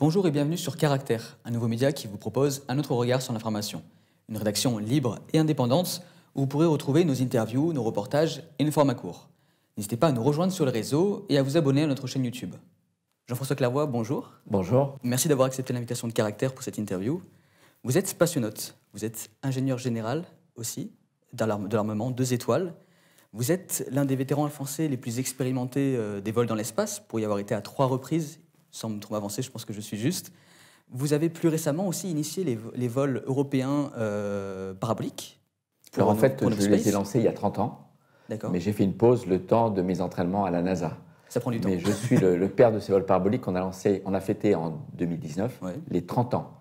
Bonjour et bienvenue sur Caractère, un nouveau média qui vous propose un autre regard sur l'information. Une rédaction libre et indépendante où vous pourrez retrouver nos interviews, nos reportages et nos formats courts. N'hésitez pas à nous rejoindre sur le réseau et à vous abonner à notre chaîne YouTube. Jean-François Clavois, bonjour. Bonjour. Merci d'avoir accepté l'invitation de Caractère pour cette interview. Vous êtes spationaute, vous êtes ingénieur général aussi, de l'armement, deux étoiles. Vous êtes l'un des vétérans français les plus expérimentés euh, des vols dans l'espace, pour y avoir été à trois reprises. Sans me trop avancer, je pense que je suis juste. Vous avez plus récemment aussi initié les, vols européens euh, paraboliques. Alors en fait, je les ai lancés il y a 30 ans mais j'ai fait une pause le temps de mes entraînements à la NASA. Ça prend du temps. Mais je suis le, père de ces vols paraboliques qu'on a lancé, on a fêté en 2019 les 30 ans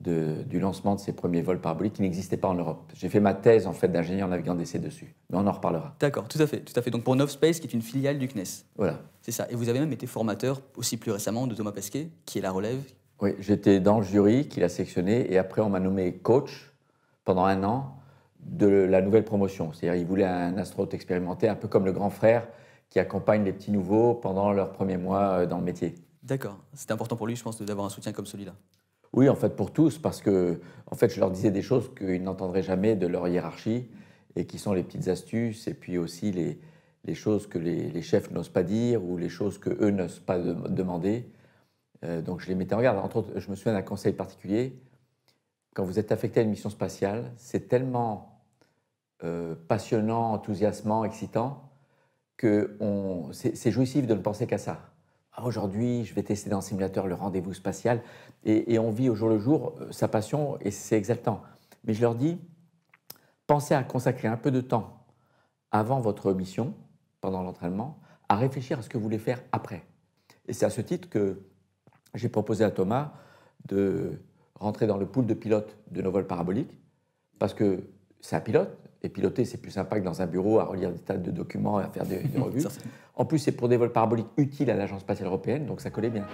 du lancement de ces premiers vols paraboliques qui n'existaient pas en Europe. J'ai fait ma thèse en fait d'ingénieur navigant d'essai dessus, mais on en reparlera. D'accord, tout à fait, tout à fait. Donc pour Novspace, qui est une filiale du CNES. Voilà. C'est ça. Et vous avez même été formateur aussi plus récemment de Thomas Pesquet, qui est la relève. Oui, j'étais dans le jury qui l'a sectionné, et après on m'a nommé coach pendant un an de la nouvelle promotion. C'est-à-dire, il voulait un astronaute expérimenté, un peu comme le grand frère qui accompagne les petits nouveaux pendant leur premier mois euh, dans le métier. D'accord. C'est important pour lui, je pense, d'avoir un soutien comme celui-là. Oui, en fait, pour tous, parce que en fait, je leur disais des choses qu'ils n'entendraient jamais de leur hiérarchie et qui sont les petites astuces et puis aussi les, choses que les, chefs n'osent pas dire ou les choses que eux n'osent pas demander. Euh, donc, je les mettais en garde. Entre autres, je me souviens d'un conseil particulier. Quand vous êtes affecté à une mission spatiale, c'est tellement euh, passionnant, enthousiasmant, excitant, que on... c'est jouissif de ne penser qu'à ça. Ah, aujourd'hui, je vais tester dans le simulateur le rendez-vous spatial, et, on vit au jour le jour euh, sa passion, et c'est exaltant. Mais je leur dis, pensez à consacrer un peu de temps avant votre mission, pendant l'entraînement, à réfléchir à ce que vous voulez faire après. Et c'est à ce titre que j'ai proposé à Thomas de rentrer dans le pool de pilotes de nos vols paraboliques, parce que c'est un pilote, et piloter, c'est plus sympa que dans un bureau à relire des tas de documents, et à faire des, revues. en plus, c'est pour des vols paraboliques utiles à l'Agence spatiale européenne, donc ça collait bien.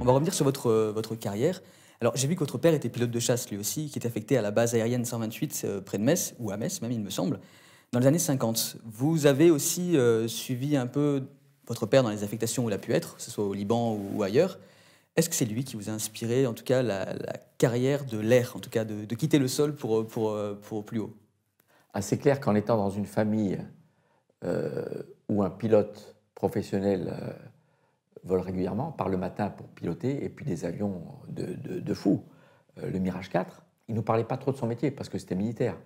On va revenir sur votre, euh, votre carrière. Alors, j'ai vu que votre père était pilote de chasse, lui aussi, qui était affecté à la base aérienne 128 euh, près de Metz, ou à Metz même, il me semble, dans les années 50. Vous avez aussi euh, suivi un peu votre père dans les affectations où il a pu être, que ce soit au Liban ou ailleurs. Est-ce que c'est lui qui vous a inspiré, en tout cas, la, carrière de l'air, en tout cas, de, quitter le sol pour, pour, euh, pour plus haut ah, C'est clair qu'en étant dans une famille euh, où un pilote professionnel euh, vole régulièrement, part le matin pour piloter, et puis des avions de, de, fous, le Mirage 4, il ne nous parlait pas trop de son métier parce que c'était militaire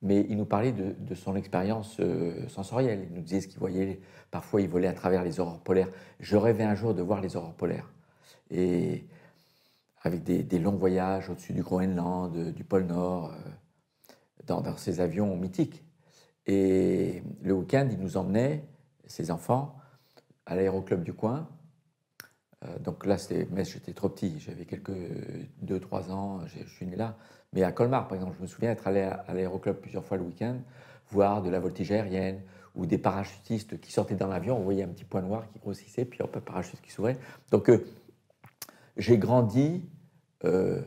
mais il nous parlait de, de son expérience sensorielle. Il nous disait ce qu'il voyait. Parfois, il volait à travers les aurores polaires. Je rêvais un jour de voir les aurores polaires et avec des, longs voyages au-dessus du Groenland, euh, du pôle Nord, euh, dans, ces avions mythiques. Et le week-end, il nous emmenait, ses enfants, à l'aéroclub du coin. Euh, donc là, c'était mais j'étais trop petit, j'avais quelques 2-3 ans, je, suis né là. Mais à Colmar, par exemple, je me souviens être allé à, l'aéroclub plusieurs fois le week-end, voir de la voltige aérienne ou des parachutistes qui sortaient dans l'avion, on voyait un petit point noir qui grossissait, puis hop, un parachute qui s'ouvrait. Donc j'ai grandi euh,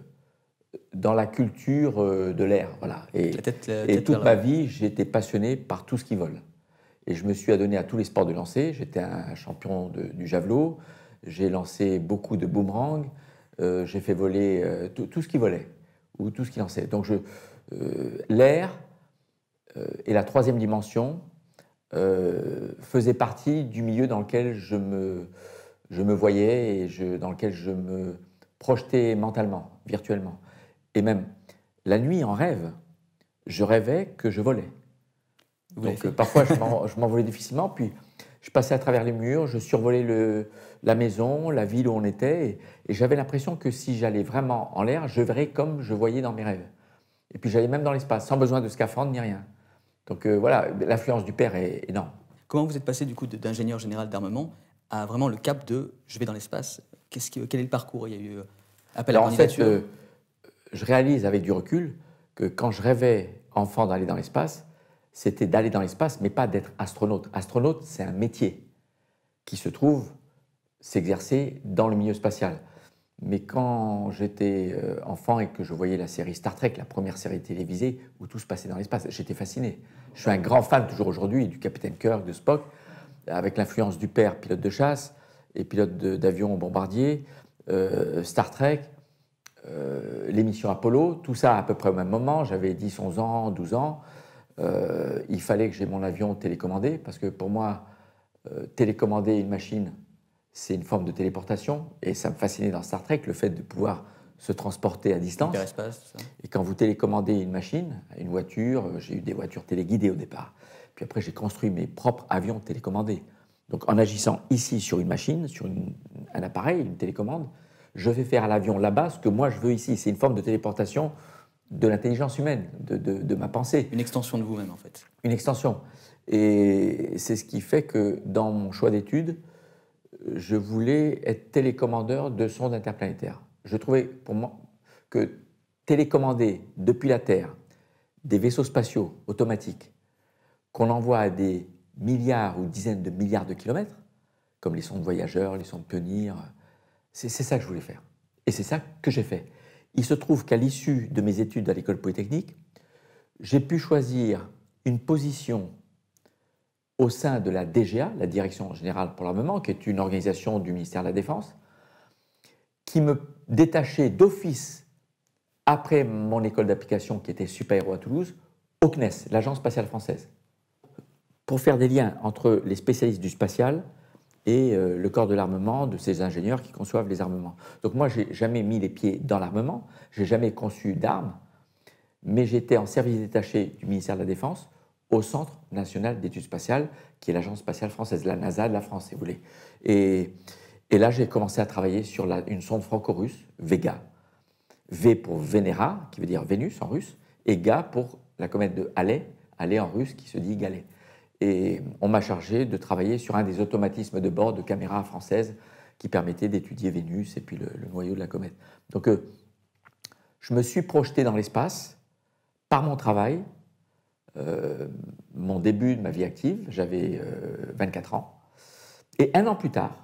dans la culture euh, de l'air. Voilà. Et, toute ma vie, j'étais passionné par tout ce qui vole. Et je me suis adonné à tous les sports de lancer. J'étais un champion du javelot. J'ai lancé beaucoup de boomerangs. Euh, j'ai fait voler tout ce qui volait ou tout ce qui lançait. Donc l'air et la troisième dimension faisaient partie du milieu dans lequel je me je me voyais et dans lequel je me projetais mentalement, virtuellement. Et même la nuit, en rêve, je rêvais que je volais. Donc euh, parfois, je m'envolais difficilement, puis je passais à travers les murs, je survolais la maison, la ville où on était, et, j'avais l'impression que si j'allais vraiment en l'air, je verrais comme je voyais dans mes rêves. Et puis j'allais même dans l'espace, sans besoin de scaphandre ni rien. Donc euh, voilà, l'influence du père est énorme. Comment vous êtes passé du coup d'ingénieur général d'armement à vraiment le cap de je vais dans l'espace Quel est le parcours Il y a eu euh, appel à candidature. En fait, euh, je réalise avec du recul que quand je rêvais enfant d'aller dans l'espace, c'était d'aller dans l'espace, mais pas d'être astronaute. Astronaute, c'est un métier qui se trouve s'exercer dans le milieu spatial. Mais quand j'étais euh, enfant et que je voyais la série Star Trek, la première série télévisée où tout se passait dans l'espace, j'étais fasciné. Je suis un grand fan, toujours aujourd'hui, du capitaine Kirk, de Spock avec l'influence du père, pilote de chasse, et pilote d'avion bombardier, euh, Star Trek, euh, l'émission Apollo, tout ça à peu près au même moment, j'avais 10, 11 ans, 12 ans, euh, il fallait que j'ai mon avion télécommandé, parce que pour moi, télécommander une machine, c'est une forme de téléportation, et ça me fascinait dans Star Trek, le fait de pouvoir se transporter à distance. Et quand vous télécommandez une machine, une voiture, j'ai eu des voitures téléguidées au départ, puis après, j'ai construit mes propres avions télécommandés. Donc en agissant ici sur une machine, sur un appareil, une télécommande, je vais faire à l'avion là-bas ce que moi je veux ici. C'est une forme de téléportation de l'intelligence humaine, de, de, ma pensée. Une extension de vous-même en fait. Une extension. Et c'est ce qui fait que dans mon choix d'études, je voulais être télécommandeur de sondes interplanétaires. Je trouvais pour moi que télécommander depuis la Terre des vaisseaux spatiaux automatiques qu'on envoie à des milliards ou dizaines de milliards de kilomètres, comme les sondes voyageurs, les sondes pionnières. C'est ça que je voulais faire. Et c'est ça que j'ai fait. Il se trouve qu'à l'issue de mes études à l'école polytechnique, j'ai pu choisir une position au sein de la DGA, la Direction générale pour l'armement, qui est une organisation du ministère de la Défense, qui me détachait d'office après mon école d'application qui était héros à Toulouse, au CNES, l'Agence spatiale française pour faire des liens entre les spécialistes du spatial et euh, le corps de l'armement de ces ingénieurs qui conçoivent les armements. Donc moi, j'ai jamais mis les pieds dans l'armement, j'ai jamais conçu d'armes, mais j'étais en service détaché du ministère de la Défense au Centre national d'études spatiales, qui est l'agence spatiale française, la NASA de la France, si vous voulez. Et, et là, j'ai commencé à travailler sur une sonde franco-russe, Vega. V pour Vénéra, qui veut dire Vénus en russe, et Ga pour la comète de Halley, Halley en russe qui se dit Galet. Et on m'a chargé de travailler sur un des automatismes de bord de caméra française qui permettait d'étudier Vénus et puis le, noyau de la comète. Donc euh, je me suis projeté dans l'espace par mon travail, euh, mon début de ma vie active, j'avais 24 euh, ans. Et un an plus tard,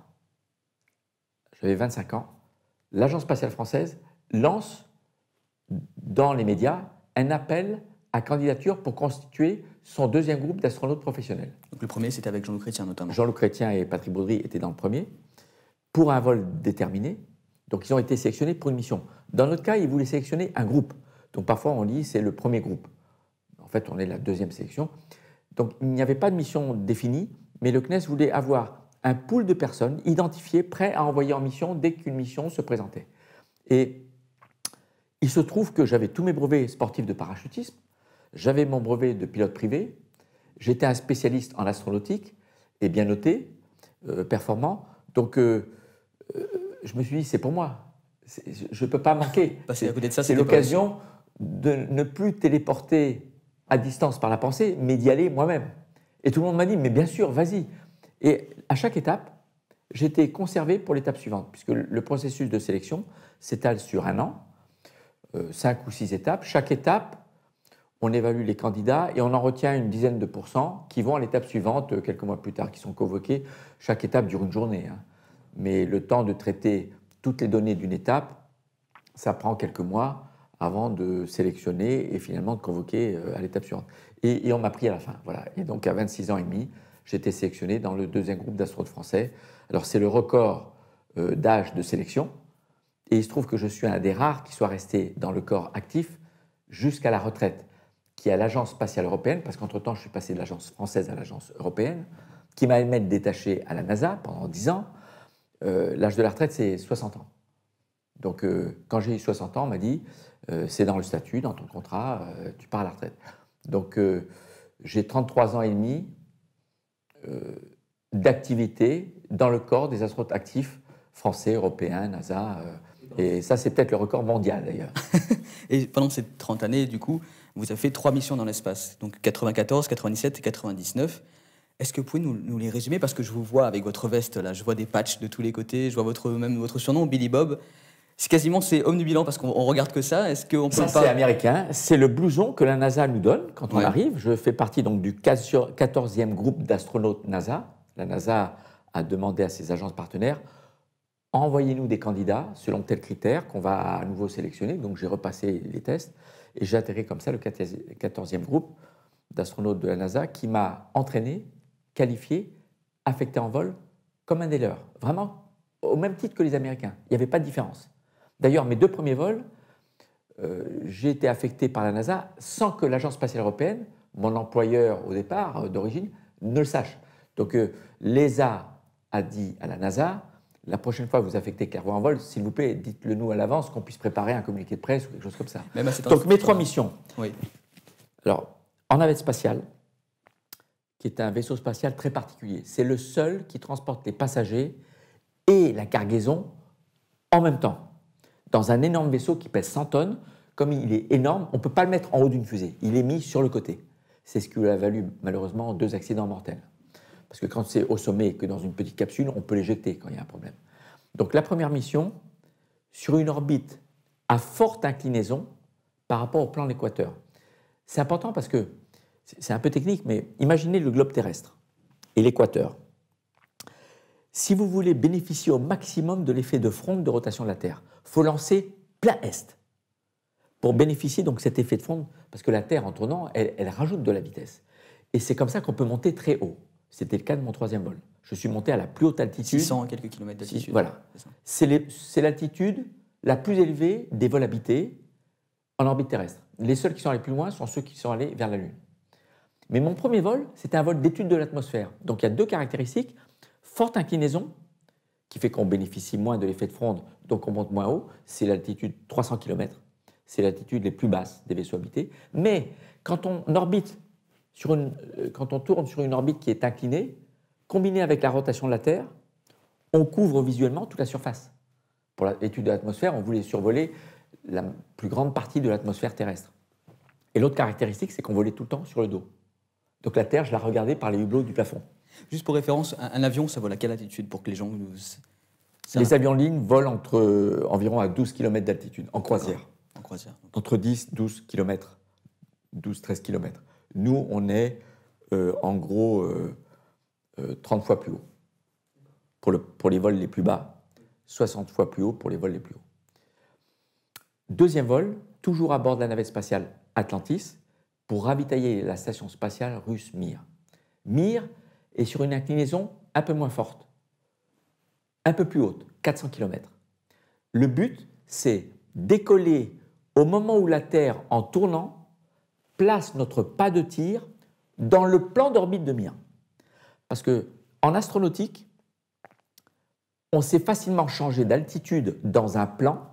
j'avais 25 ans, l'Agence spatiale française lance dans les médias un appel candidature pour constituer son deuxième groupe d'astronautes professionnels. Donc le premier, c'était avec Jean-Luc Chrétien notamment. Jean-Luc Chrétien et Patrick Baudry étaient dans le premier, pour un vol déterminé. Donc ils ont été sélectionnés pour une mission. Dans notre cas, ils voulaient sélectionner un groupe. Donc parfois on lit, c'est le premier groupe. En fait, on est la deuxième sélection. Donc il n'y avait pas de mission définie, mais le CNES voulait avoir un pool de personnes identifiées, prêtes à envoyer en mission dès qu'une mission se présentait. Et il se trouve que j'avais tous mes brevets sportifs de parachutisme, j'avais mon brevet de pilote privé, j'étais un spécialiste en astronautique, et bien noté, euh, performant. Donc, euh, euh, je me suis dit, c'est pour moi. Je ne peux pas manquer. c'est l'occasion de ne plus téléporter à distance par la pensée, mais d'y aller moi-même. Et tout le monde m'a dit, mais bien sûr, vas-y. Et à chaque étape, j'étais conservé pour l'étape suivante, puisque le processus de sélection s'étale sur un an, cinq ou six étapes. Chaque étape on évalue les candidats et on en retient une dizaine de pourcents qui vont à l'étape suivante, euh, quelques mois plus tard, qui sont convoqués. Chaque étape dure une journée. Hein. Mais le temps de traiter toutes les données d'une étape, ça prend quelques mois avant de sélectionner et finalement de convoquer euh, à l'étape suivante. Et, on m'a pris à la fin. Voilà. Et donc à 26 ans et demi, j'étais sélectionné dans le deuxième groupe de français. Alors c'est le record euh, d'âge de sélection. Et il se trouve que je suis un des rares qui soit resté dans le corps actif jusqu'à la retraite qui est à l'Agence spatiale européenne, parce qu'entre-temps, je suis passé de l'Agence française à l'Agence européenne, qui m'a même détaché à la NASA pendant 10 ans. Euh, l'âge de la retraite, c'est 60 ans. Donc, euh, quand j'ai eu 60 ans, on m'a dit euh, c'est dans le statut, dans ton contrat, tu pars à la retraite. Donc, j'ai 33 ans et demi d'activité dans le corps des astronautes actifs français, européens, NASA. et ça, c'est peut-être le record mondial d'ailleurs. et pendant ces 30 années, du coup, vous avez fait trois missions dans l'espace, donc 94, 97 et 99. Est-ce que vous pouvez nous, nous les résumer Parce que je vous vois avec votre veste, là, je vois des patchs de tous les côtés, je vois votre, même votre surnom, Billy Bob. C'est quasiment c'est bilan, parce qu'on regarde que ça. Est-ce qu'on peut ça, C'est américain. C'est le blouson que la NASA nous donne quand on arrive. Je fais partie donc du 14e groupe d'astronautes NASA. La NASA a demandé à ses agences partenaires envoyez-nous des candidats selon tel critère qu'on va à nouveau sélectionner. Donc j'ai repassé les tests. Et j'ai atterri comme ça le 14e groupe d'astronautes de la NASA qui m'a entraîné, qualifié, affecté en vol comme un des leurs. Vraiment, au même titre que les Américains. Il n'y avait pas de différence. D'ailleurs, mes deux premiers vols, euh, j'ai été affecté par la NASA sans que l'Agence spatiale européenne, mon employeur au départ, euh, d'origine, ne le sache. Donc euh, l'ESA a dit à la NASA, la prochaine fois que vous affectez cargo en vol, s'il vous plaît, dites-le nous à l'avance, qu'on puisse préparer un communiqué de presse ou quelque chose comme ça. Donc mes trois missions. Oui. Alors, en navette spatiale, qui est un vaisseau spatial très particulier, c'est le seul qui transporte les passagers et la cargaison en même temps, dans un énorme vaisseau qui pèse 100 tonnes. Comme il est énorme, on ne peut pas le mettre en haut d'une fusée. Il est mis sur le côté. C'est ce qui lui a valu malheureusement deux accidents mortels. Parce que quand c'est au sommet que dans une petite capsule, on peut l'éjecter quand il y a un problème. Donc la première mission, sur une orbite à forte inclinaison par rapport au plan de l'équateur. C'est important parce que, c'est un peu technique, mais imaginez le globe terrestre et l'équateur. Si vous voulez bénéficier au maximum de l'effet de fronde de rotation de la Terre, faut lancer plein est pour bénéficier donc cet effet de fronde, parce que la Terre en tournant, elle rajoute de la vitesse. Et c'est comme ça qu'on peut monter très haut. C'était le cas de mon troisième vol. Je suis monté à la plus haute altitude. 600 quelques kilomètres d'altitude. Voilà. C'est l'altitude la plus élevée des vols habités en orbite terrestre. Les seuls qui sont allés plus loin sont ceux qui sont allés vers la Lune. Mais mon premier vol, c'était un vol d'étude de l'atmosphère. Donc il y a deux caractéristiques. Forte inclinaison, qui fait qu'on bénéficie moins de l'effet de fronde, donc on monte moins haut. C'est l'altitude 300 km. C'est l'altitude les plus basses des vaisseaux habités. Mais quand on orbite une, euh, quand on tourne sur une orbite qui est inclinée, combinée avec la rotation de la Terre, on couvre visuellement toute la surface. Pour l'étude de l'atmosphère, on voulait survoler la plus grande partie de l'atmosphère terrestre. Et l'autre caractéristique, c'est qu'on volait tout le temps sur le dos. Donc la Terre, je la regardais par les hublots du plafond. Juste pour référence, un, avion, ça vole à quelle altitude pour que les gens Les avions en ligne volent entre, euh, environ à 12 km d'altitude, en croisière. En croisière. Entre 10, 12 km, 12, 13 km. Nous, on est euh, en gros 30 euh, euh, fois plus haut pour, les vols les plus bas, 60 fois plus haut pour les vols les plus hauts. Deuxième vol, toujours à bord de la navette spatiale Atlantis, pour ravitailler la station spatiale russe Mir. Mir est sur une inclinaison un peu moins forte, un peu plus haute, 400 km. Le but, c'est décoller au moment où la Terre, en tournant, place notre pas de tir dans le plan d'orbite de Mir. Parce que en astronautique, on sait facilement changer d'altitude dans un plan.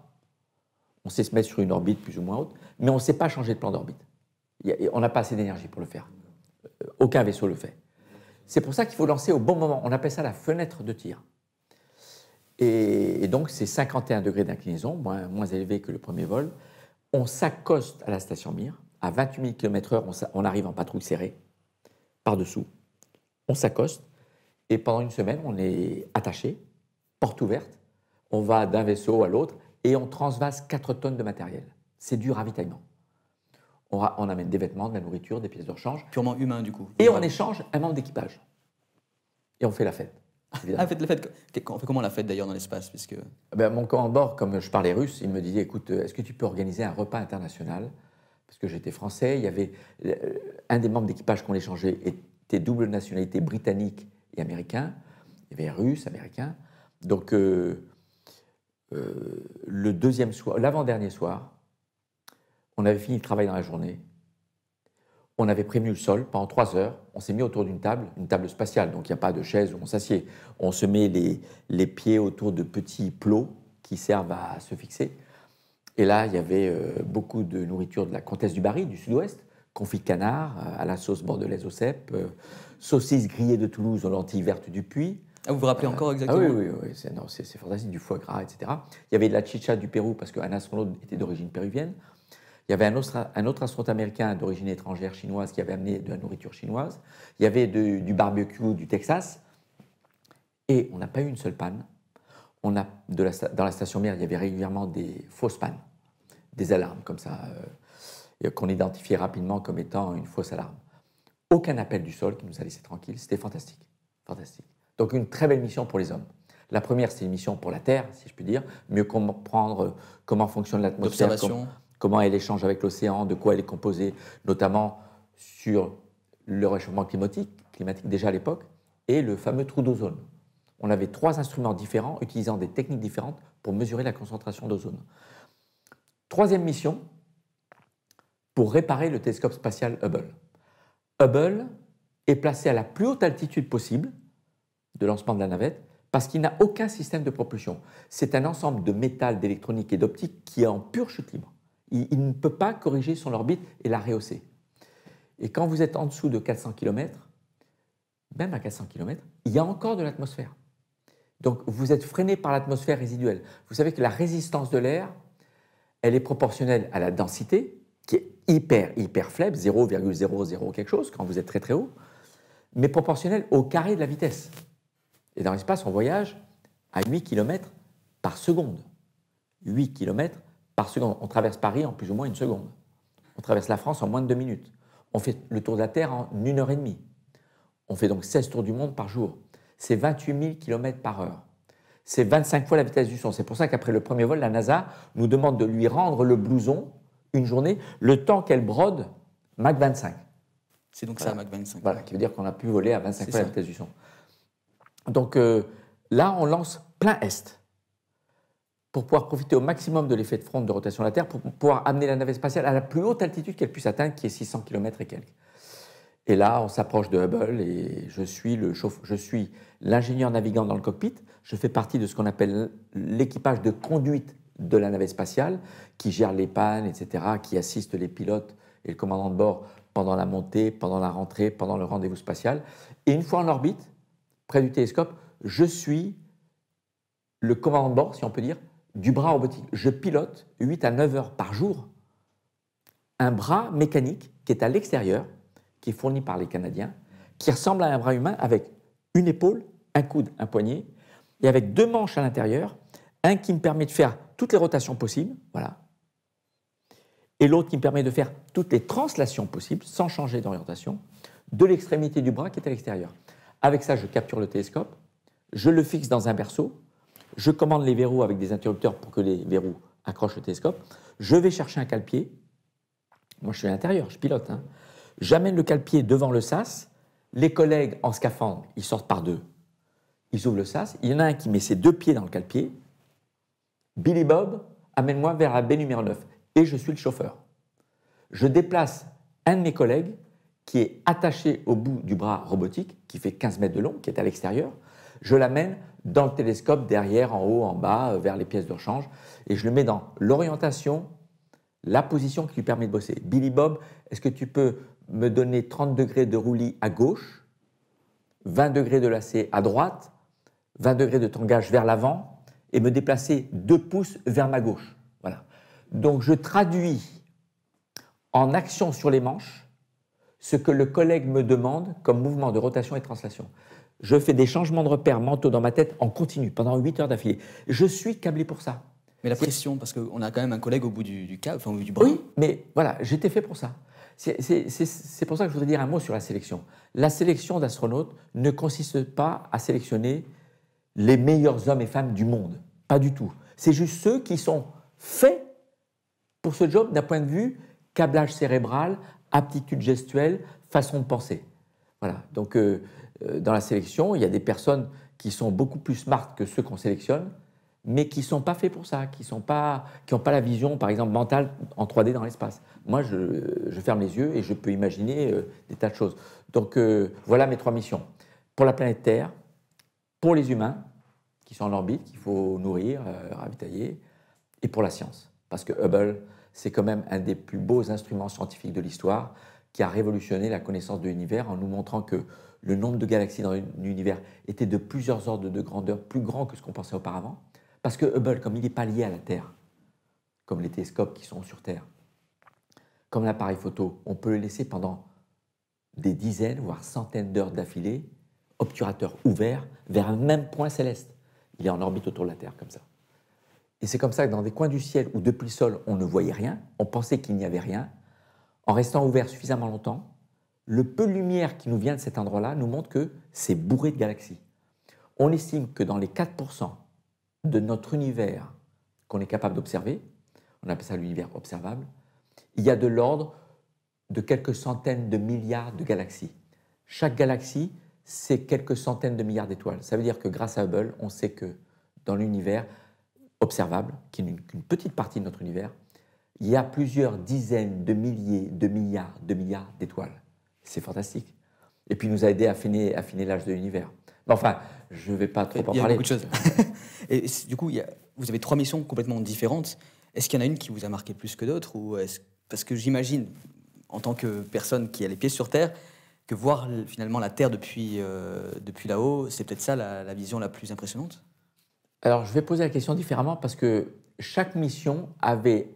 On sait se mettre sur une orbite plus ou moins haute, mais on ne sait pas changer de plan d'orbite. On n'a pas assez d'énergie pour le faire. Euh, aucun vaisseau le fait. C'est pour ça qu'il faut lancer au bon moment. On appelle ça la fenêtre de tir. Et, donc, c'est 51 degrés d'inclinaison, moins, moins élevé que le premier vol. On s'accoste à la station Mir à 28 000 km/h, on, arrive en patrouille serrée, par-dessous, on s'accoste, et pendant une semaine, on est attaché, porte ouverte, on va d'un vaisseau à l'autre, et on transvase 4 tonnes de matériel. C'est du ravitaillement. On, amène des vêtements, de la nourriture, des pièces de rechange. Purement humain, du coup. Et on échange un membre d'équipage. Et on fait la fête. Ah, on fait comment la fête d'ailleurs dans l'espace puisque... Ah ben, mon bord, comme je parlais russe, il me disait écoute, euh, est-ce que tu peux organiser un repas international parce que j'étais français, il y avait euh, un des membres d'équipage qu'on échangeait était double nationalité britannique et américain, il y avait russe, américain. Donc euh, euh, le deuxième soir, l'avant-dernier soir, on avait fini le travail dans la journée. On avait prévenu le sol pendant trois heures. On s'est mis autour d'une table, une table spatiale, donc il n'y a pas de chaise où on s'assied. On se met les, les pieds autour de petits plots qui servent à se fixer. Et là, il y avait euh, beaucoup de nourriture de la comtesse du Barry, du sud-ouest, confit de canard euh, à la sauce bordelaise au cèpe, euh, saucisses grillées de Toulouse aux lentilles vertes du puits. Ah, vous vous rappelez encore ah exactement Oui, oui, c'est fantastique, du foie gras, etc. Il y avait de la chicha du Pérou parce qu'un astronaute était d'origine péruvienne. Il y avait un autre, un autre astronaute américain d'origine étrangère chinoise qui avait amené de la nourriture chinoise. Il y avait du barbecue du Texas. Et on n'a pas eu une seule panne on a dans la station mère, il y avait régulièrement des fausses pannes, des alarmes comme ça, euh, qu'on identifiait rapidement comme étant une fausse alarme. Aucun appel du sol qui nous a laissé tranquille, c'était fantastique, fantastique. Donc une très belle mission pour les hommes. La première, c'est une mission pour la Terre, si je puis dire, mieux comprendre euh, comment fonctionne l'atmosphère, comment elle échange avec l'océan, de quoi elle est composée, notamment sur le réchauffement climatique, climatique déjà à l'époque, et le fameux trou d'ozone on avait trois instruments différents utilisant des techniques différentes pour mesurer la concentration d'ozone. Troisième mission, pour réparer le télescope spatial Hubble. Hubble est placé à la plus haute altitude possible de lancement de la navette parce qu'il n'a aucun système de propulsion. C'est un ensemble de métal, d'électronique et d'optique qui est en pure chute libre. Il, ne peut pas corriger son orbite et la rehausser. Et quand vous êtes en dessous de 400 km, même à 400 km, il y a encore de l'atmosphère. Donc vous êtes freiné par l'atmosphère résiduelle. Vous savez que la résistance de l'air, elle est proportionnelle à la densité, qui est hyper, hyper faible, 0,00 quelque chose, quand vous êtes très très haut, mais proportionnelle au carré de la vitesse. Et dans l'espace, on voyage à 8 km par seconde. 8 km par seconde. On traverse Paris en plus ou moins une seconde. On traverse la France en moins de deux minutes. On fait le tour de la Terre en une heure et demie. On fait donc 16 tours du monde par jour c'est 28 000 km par heure. C'est 25 fois la vitesse du son. C'est pour ça qu'après le premier vol, la NASA nous demande de lui rendre le blouson une journée, le temps qu'elle brode Mach 25. C'est donc ça, Mach 25. Voilà, qui veut dire qu'on a pu voler à 25 fois la vitesse du son. Donc euh, là, on lance plein est pour pouvoir profiter au maximum de l'effet de front de rotation de la Terre, pour pouvoir amener la navette spatiale à la plus haute altitude qu'elle puisse atteindre, qui est 600 km et quelques. Et là, on s'approche de Hubble et je suis l'ingénieur navigant dans le cockpit. Je fais partie de ce qu'on appelle l'équipage de conduite de la navette spatiale, qui gère les pannes, etc., qui assiste les pilotes et le commandant de bord pendant la montée, pendant la rentrée, pendant le rendez-vous spatial. Et une fois en orbite, près du télescope, je suis le commandant de bord, si on peut dire, du bras robotique. Je pilote 8 à 9 heures par jour un bras mécanique qui est à l'extérieur, qui est fourni par les Canadiens, qui ressemble à un bras humain avec une épaule, un coude, un poignet, et avec deux manches à l'intérieur, un qui me permet de faire toutes les rotations possibles, voilà, et l'autre qui me permet de faire toutes les translations possibles, sans changer d'orientation, de l'extrémité du bras qui est à l'extérieur. Avec ça, je capture le télescope, je le fixe dans un berceau, je commande les verrous avec des interrupteurs pour que les verrous accrochent le télescope, je vais chercher un calepied, moi je suis à l'intérieur, je pilote, hein. J'amène le calpier devant le sas. Les collègues en scaphandre, ils sortent par deux. Ils ouvrent le sas. Il y en a un qui met ses deux pieds dans le calpier. Billy Bob, amène-moi vers la baie numéro 9. Et je suis le chauffeur. Je déplace un de mes collègues qui est attaché au bout du bras robotique, qui fait 15 mètres de long, qui est à l'extérieur. Je l'amène dans le télescope, derrière, en haut, en bas, euh, vers les pièces de rechange, et je le mets dans l'orientation la position qui lui permet de bosser. Billy Bob, est-ce que tu peux me donner 30 degrés de roulis à gauche, 20 degrés de lacet à droite, 20 degrés de tangage vers l'avant et me déplacer 2 pouces vers ma gauche Voilà. Donc je traduis en action sur les manches ce que le collègue me demande comme mouvement de rotation et de translation. Je fais des changements de repères mentaux dans ma tête en continu pendant 8 heures d'affilée. Je suis câblé pour ça. Mais la pression, parce qu'on a quand même un collègue au bout du, du câble, enfin au bout du bras. Oui, mais voilà, j'étais fait pour ça. C'est pour ça que je voudrais dire un mot sur la sélection. La sélection d'astronautes ne consiste pas à sélectionner les meilleurs hommes et femmes du monde. Pas du tout. C'est juste ceux qui sont faits pour ce job d'un point de vue câblage cérébral, aptitude gestuelle, façon de penser. Voilà. Donc, euh, euh, dans la sélection, il y a des personnes qui sont beaucoup plus smart que ceux qu'on sélectionne, mais qui ne sont pas faits pour ça, qui n'ont pas, qui pas la vision, par exemple, mentale en 3D dans l'espace. Moi, je, ferme les yeux et je peux imaginer euh, des tas de choses. Donc, euh, voilà mes trois missions. Pour la planète Terre, pour les humains, qui sont en orbite, qu'il faut nourrir, euh, ravitailler, et pour la science. Parce que Hubble, c'est quand même un des plus beaux instruments scientifiques de l'histoire qui a révolutionné la connaissance de l'univers en nous montrant que le nombre de galaxies dans l'univers était de plusieurs ordres de grandeur, plus grand que ce qu'on pensait auparavant parce que Hubble, comme il n'est pas lié à la Terre, comme les télescopes qui sont sur Terre, comme l'appareil photo, on peut le laisser pendant des dizaines, voire centaines d'heures d'affilée, obturateur ouvert, vers un même point céleste. Il est en orbite autour de la Terre, comme ça. Et c'est comme ça que dans des coins du ciel où depuis le sol, on ne voyait rien, on pensait qu'il n'y avait rien, en restant ouvert suffisamment longtemps, le peu de lumière qui nous vient de cet endroit-là nous montre que c'est bourré de galaxies. On estime que dans les 4% de notre univers qu'on est capable d'observer, on appelle ça l'univers observable, il y a de l'ordre de quelques centaines de milliards de galaxies. Chaque galaxie, c'est quelques centaines de milliards d'étoiles. Ça veut dire que grâce à Hubble, on sait que dans l'univers observable, qui n'est qu'une petite partie de notre univers, il y a plusieurs dizaines de milliers de milliards de milliards d'étoiles. C'est fantastique. Et puis, nous a aidé à affiner, affiner l'âge de l'univers. enfin, je ne vais pas trop en parler. Il y a beaucoup de choses. et du coup, vous avez trois missions complètement différentes. Est-ce qu'il y en a une qui vous a marqué plus que d'autres ou Parce que j'imagine, en tant que personne qui a les pieds sur Terre, que voir finalement la Terre depuis, euh, depuis là-haut, c'est peut-être ça la, vision la plus impressionnante Alors, je vais poser la question différemment parce que chaque mission avait,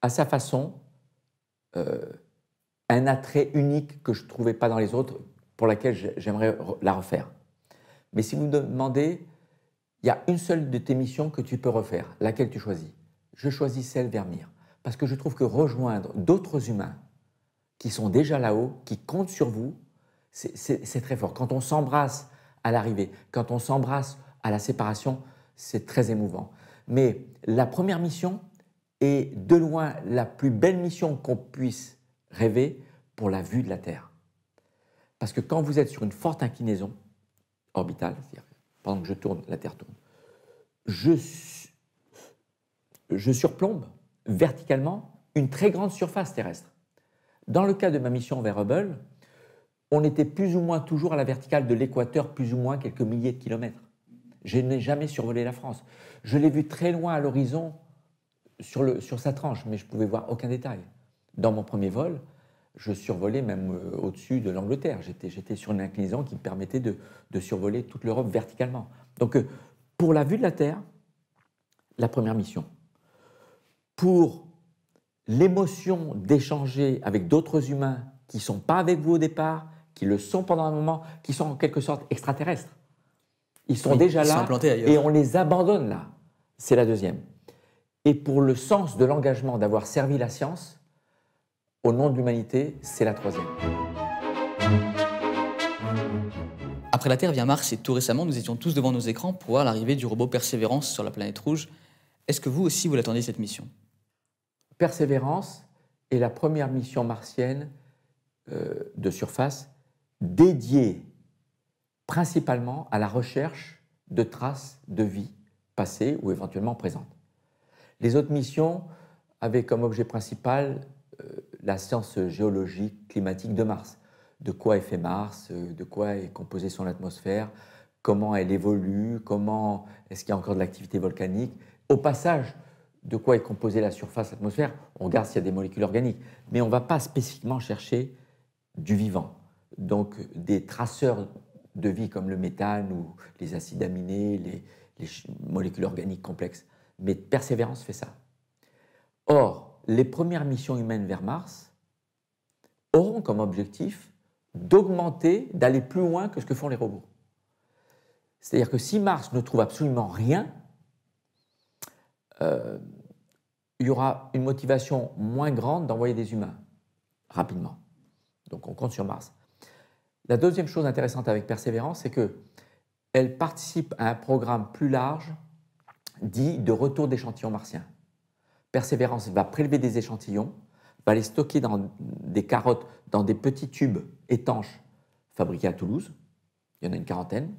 à sa façon, euh, un attrait unique que je ne trouvais pas dans les autres, pour laquelle j'aimerais la refaire. Mais si vous me demandez, il y a une seule de tes missions que tu peux refaire, laquelle tu choisis Je choisis celle Vermire, parce que je trouve que rejoindre d'autres humains qui sont déjà là-haut, qui comptent sur vous, c'est très fort. Quand on s'embrasse à l'arrivée, quand on s'embrasse à la séparation, c'est très émouvant. Mais la première mission est de loin la plus belle mission qu'on puisse Rêver pour la vue de la Terre. Parce que quand vous êtes sur une forte inclinaison orbitale, c'est-à-dire pendant que je tourne, la Terre tourne, je, je surplombe verticalement une très grande surface terrestre. Dans le cas de ma mission vers Hubble, on était plus ou moins toujours à la verticale de l'équateur, plus ou moins quelques milliers de kilomètres. Je n'ai jamais survolé la France. Je l'ai vu très loin à l'horizon sur, sur, sa tranche, mais je pouvais voir aucun détail. Dans mon premier vol, je survolais même euh, au-dessus de l'Angleterre. J'étais sur une inclinaison qui me permettait de, survoler toute l'Europe verticalement. Donc, euh, pour la vue de la Terre, la première mission. Pour l'émotion d'échanger avec d'autres humains qui ne sont pas avec vous au départ, qui le sont pendant un moment, qui sont en quelque sorte extraterrestres. Ils sont déjà là et on les abandonne là. C'est la deuxième. Et pour le sens de l'engagement d'avoir servi la science, au nom de l'humanité, c'est la troisième. Après la Terre vient Mars et tout récemment, nous étions tous devant nos écrans pour voir l'arrivée du robot Persévérance sur la planète rouge. Est-ce que vous aussi, vous l'attendez cette mission Persévérance est la première mission martienne euh, de surface dédiée principalement à la recherche de traces de vie passée ou éventuellement présentes. Les autres missions avaient comme objet principal euh, la science géologique climatique de Mars. De quoi est fait Mars, euh, de quoi est composée son atmosphère, comment elle évolue, comment est-ce qu'il y a encore de l'activité volcanique. Au passage, de quoi est composée la surface, atmosphère on regarde s'il y a des molécules organiques. Mais on ne va pas spécifiquement chercher du vivant. Donc des traceurs de vie comme le méthane ou les acides aminés, les, les molécules organiques complexes. Mais Persévérance fait ça. Or, les premières missions humaines vers Mars auront comme objectif d'augmenter, d'aller plus loin que ce que font les robots. C'est-à-dire que si Mars ne trouve absolument rien, euh, il y aura une motivation moins grande d'envoyer des humains rapidement. Donc on compte sur Mars. La deuxième chose intéressante avec Persévérance, c'est qu'elle participe à un programme plus large dit de retour d'échantillons martiens. Persévérance va prélever des échantillons, va les stocker dans des carottes, dans des petits tubes étanches fabriqués à Toulouse. Il y en a une quarantaine.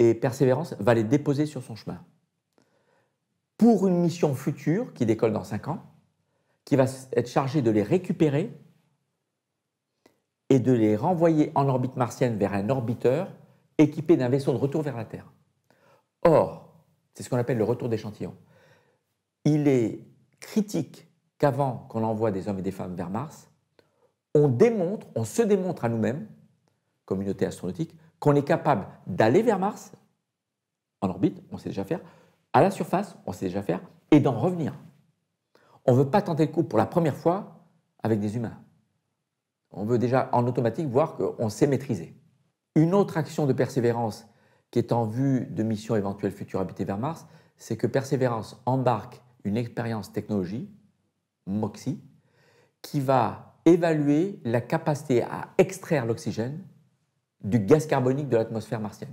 Et Persévérance va les déposer sur son chemin pour une mission future qui décolle dans 5 ans, qui va être chargée de les récupérer et de les renvoyer en orbite martienne vers un orbiteur équipé d'un vaisseau de retour vers la Terre. Or, c'est ce qu'on appelle le retour d'échantillon. Il est critique qu'avant qu'on envoie des hommes et des femmes vers Mars, on démontre, on se démontre à nous-mêmes, communauté astronautique, qu'on est capable d'aller vers Mars, en orbite, on sait déjà faire, à la surface, on sait déjà faire, et d'en revenir. On ne veut pas tenter le coup pour la première fois avec des humains. On veut déjà en automatique voir qu'on sait maîtriser. Une autre action de persévérance qui est en vue de missions éventuelles futures habitées vers Mars, c'est que Persévérance embarque une expérience technologie, MOXI, qui va évaluer la capacité à extraire l'oxygène du gaz carbonique de l'atmosphère martienne.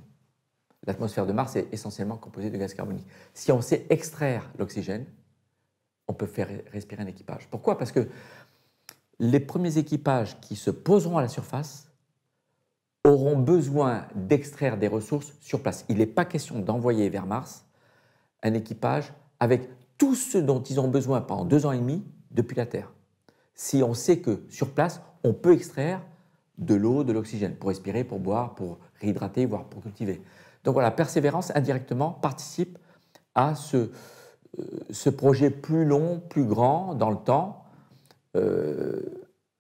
L'atmosphère de Mars est essentiellement composée de gaz carbonique. Si on sait extraire l'oxygène, on peut faire respirer un équipage. Pourquoi Parce que les premiers équipages qui se poseront à la surface auront besoin d'extraire des ressources sur place. Il n'est pas question d'envoyer vers Mars un équipage avec tout ce dont ils ont besoin pendant deux ans et demi depuis la Terre. Si on sait que sur place, on peut extraire de l'eau, de l'oxygène, pour respirer, pour boire, pour réhydrater, voire pour cultiver. Donc voilà, persévérance indirectement participe à ce, euh, ce projet plus long, plus grand dans le temps, euh,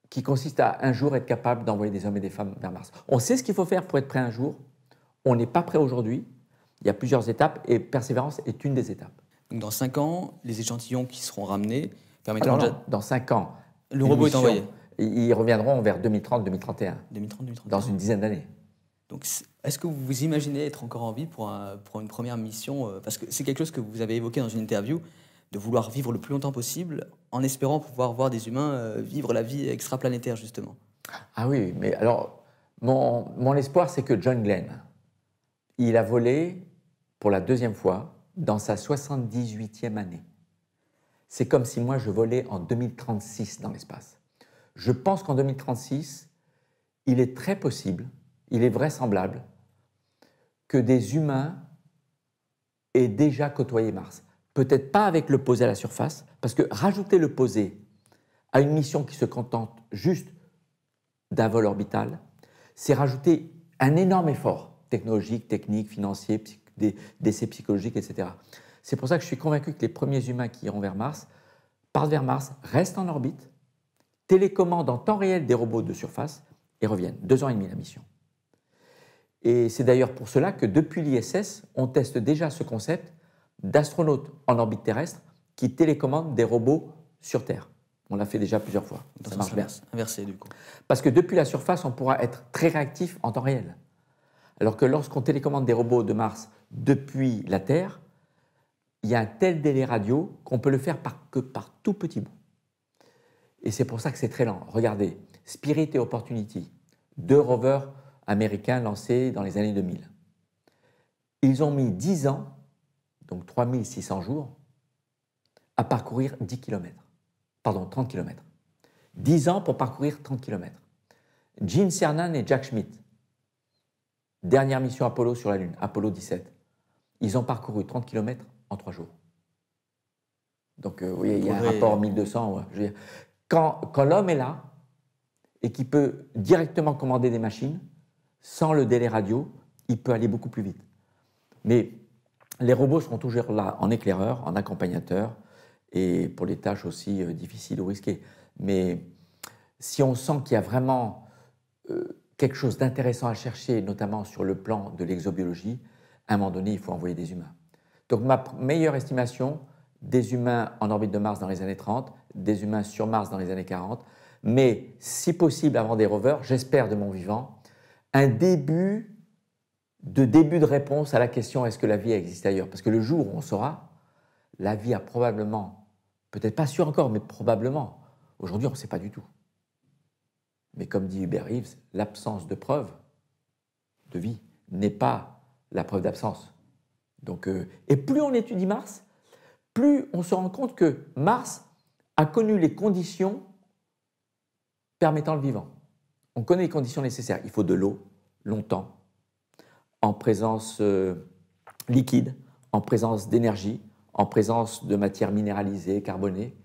qui consiste à un jour être capable d'envoyer des hommes et des femmes vers Mars. On sait ce qu'il faut faire pour être prêt un jour, on n'est pas prêt aujourd'hui, il y a plusieurs étapes et persévérance est une des étapes. Donc dans 5 ans, les échantillons qui seront ramenés permettront... Alors, dans 5 ans, le robot est envoyé. Ils reviendront vers 2030-2031. 2030 Dans une dizaine d'années. Donc, est-ce que vous vous imaginez être encore en vie pour, pour une première mission euh, Parce que c'est quelque chose que vous avez évoqué dans une interview, de vouloir vivre le plus longtemps possible en espérant pouvoir voir des humains euh, vivre la vie extraplanétaire, justement. Ah oui, mais alors, mon, mon espoir, c'est que John Glenn, il a volé pour la deuxième fois dans sa 78e année. C'est comme si moi je volais en 2036 dans l'espace. Je pense qu'en 2036, il est très possible, il est vraisemblable, que des humains aient déjà côtoyé Mars. Peut-être pas avec le posé à la surface, parce que rajouter le posé à une mission qui se contente juste d'un vol orbital, c'est rajouter un énorme effort technologique, technique, financier, psychologique des décès psychologiques, etc. C'est pour ça que je suis convaincu que les premiers humains qui iront vers Mars partent vers Mars, restent en orbite, télécommandent en temps réel des robots de surface et reviennent. Deux ans et demi la mission. Et c'est d'ailleurs pour cela que depuis l'ISS, on teste déjà ce concept d'astronautes en orbite terrestre qui télécommandent des robots sur Terre. On l'a fait déjà plusieurs fois. Dans ça marche Inversé, du coup. Parce que depuis la surface, on pourra être très réactif en temps réel. Alors que lorsqu'on télécommande des robots de Mars depuis la Terre, il y a un tel délai radio qu'on peut le faire par, que par tout petit bout. Et c'est pour ça que c'est très lent. Regardez, Spirit et Opportunity, deux rovers américains lancés dans les années 2000. Ils ont mis 10 ans, donc 3600 jours, à parcourir 10 km. Pardon, 30 km. 10 ans pour parcourir 30 km. Gene Cernan et Jack Schmidt. Dernière mission Apollo sur la Lune, Apollo 17. Ils ont parcouru 30 km en trois jours. Donc, euh, vous voyez, il y a un rapport 1200. Euh, quand, l'homme est là et qui peut directement commander des machines, sans le délai radio, il peut aller beaucoup plus vite. Mais les robots seront toujours là en éclaireur, en accompagnateur, et pour les tâches aussi euh, difficiles ou risquées. Mais si on sent qu'il y a vraiment quelque chose d'intéressant à chercher, notamment sur le plan de l'exobiologie, à un moment donné, il faut envoyer des humains. Donc ma meilleure estimation, des humains en orbite de Mars dans les années 30, des humains sur Mars dans les années 40, mais si possible avant des rovers, j'espère de mon vivant, un début de début de réponse à la question est-ce que la vie existe ailleurs Parce que le jour où on saura, la vie a probablement, peut-être pas sûr encore, mais probablement, aujourd'hui on ne sait pas du tout. Mais comme dit Hubert Reeves, l'absence de preuve de vie n'est pas la preuve d'absence. Donc, euh, et plus on étudie Mars, plus on se rend compte que Mars a connu les conditions permettant le vivant. On connaît les conditions nécessaires. Il faut de l'eau, longtemps, en présence euh, liquide, en présence d'énergie, en présence de matières minéralisées, carbonées.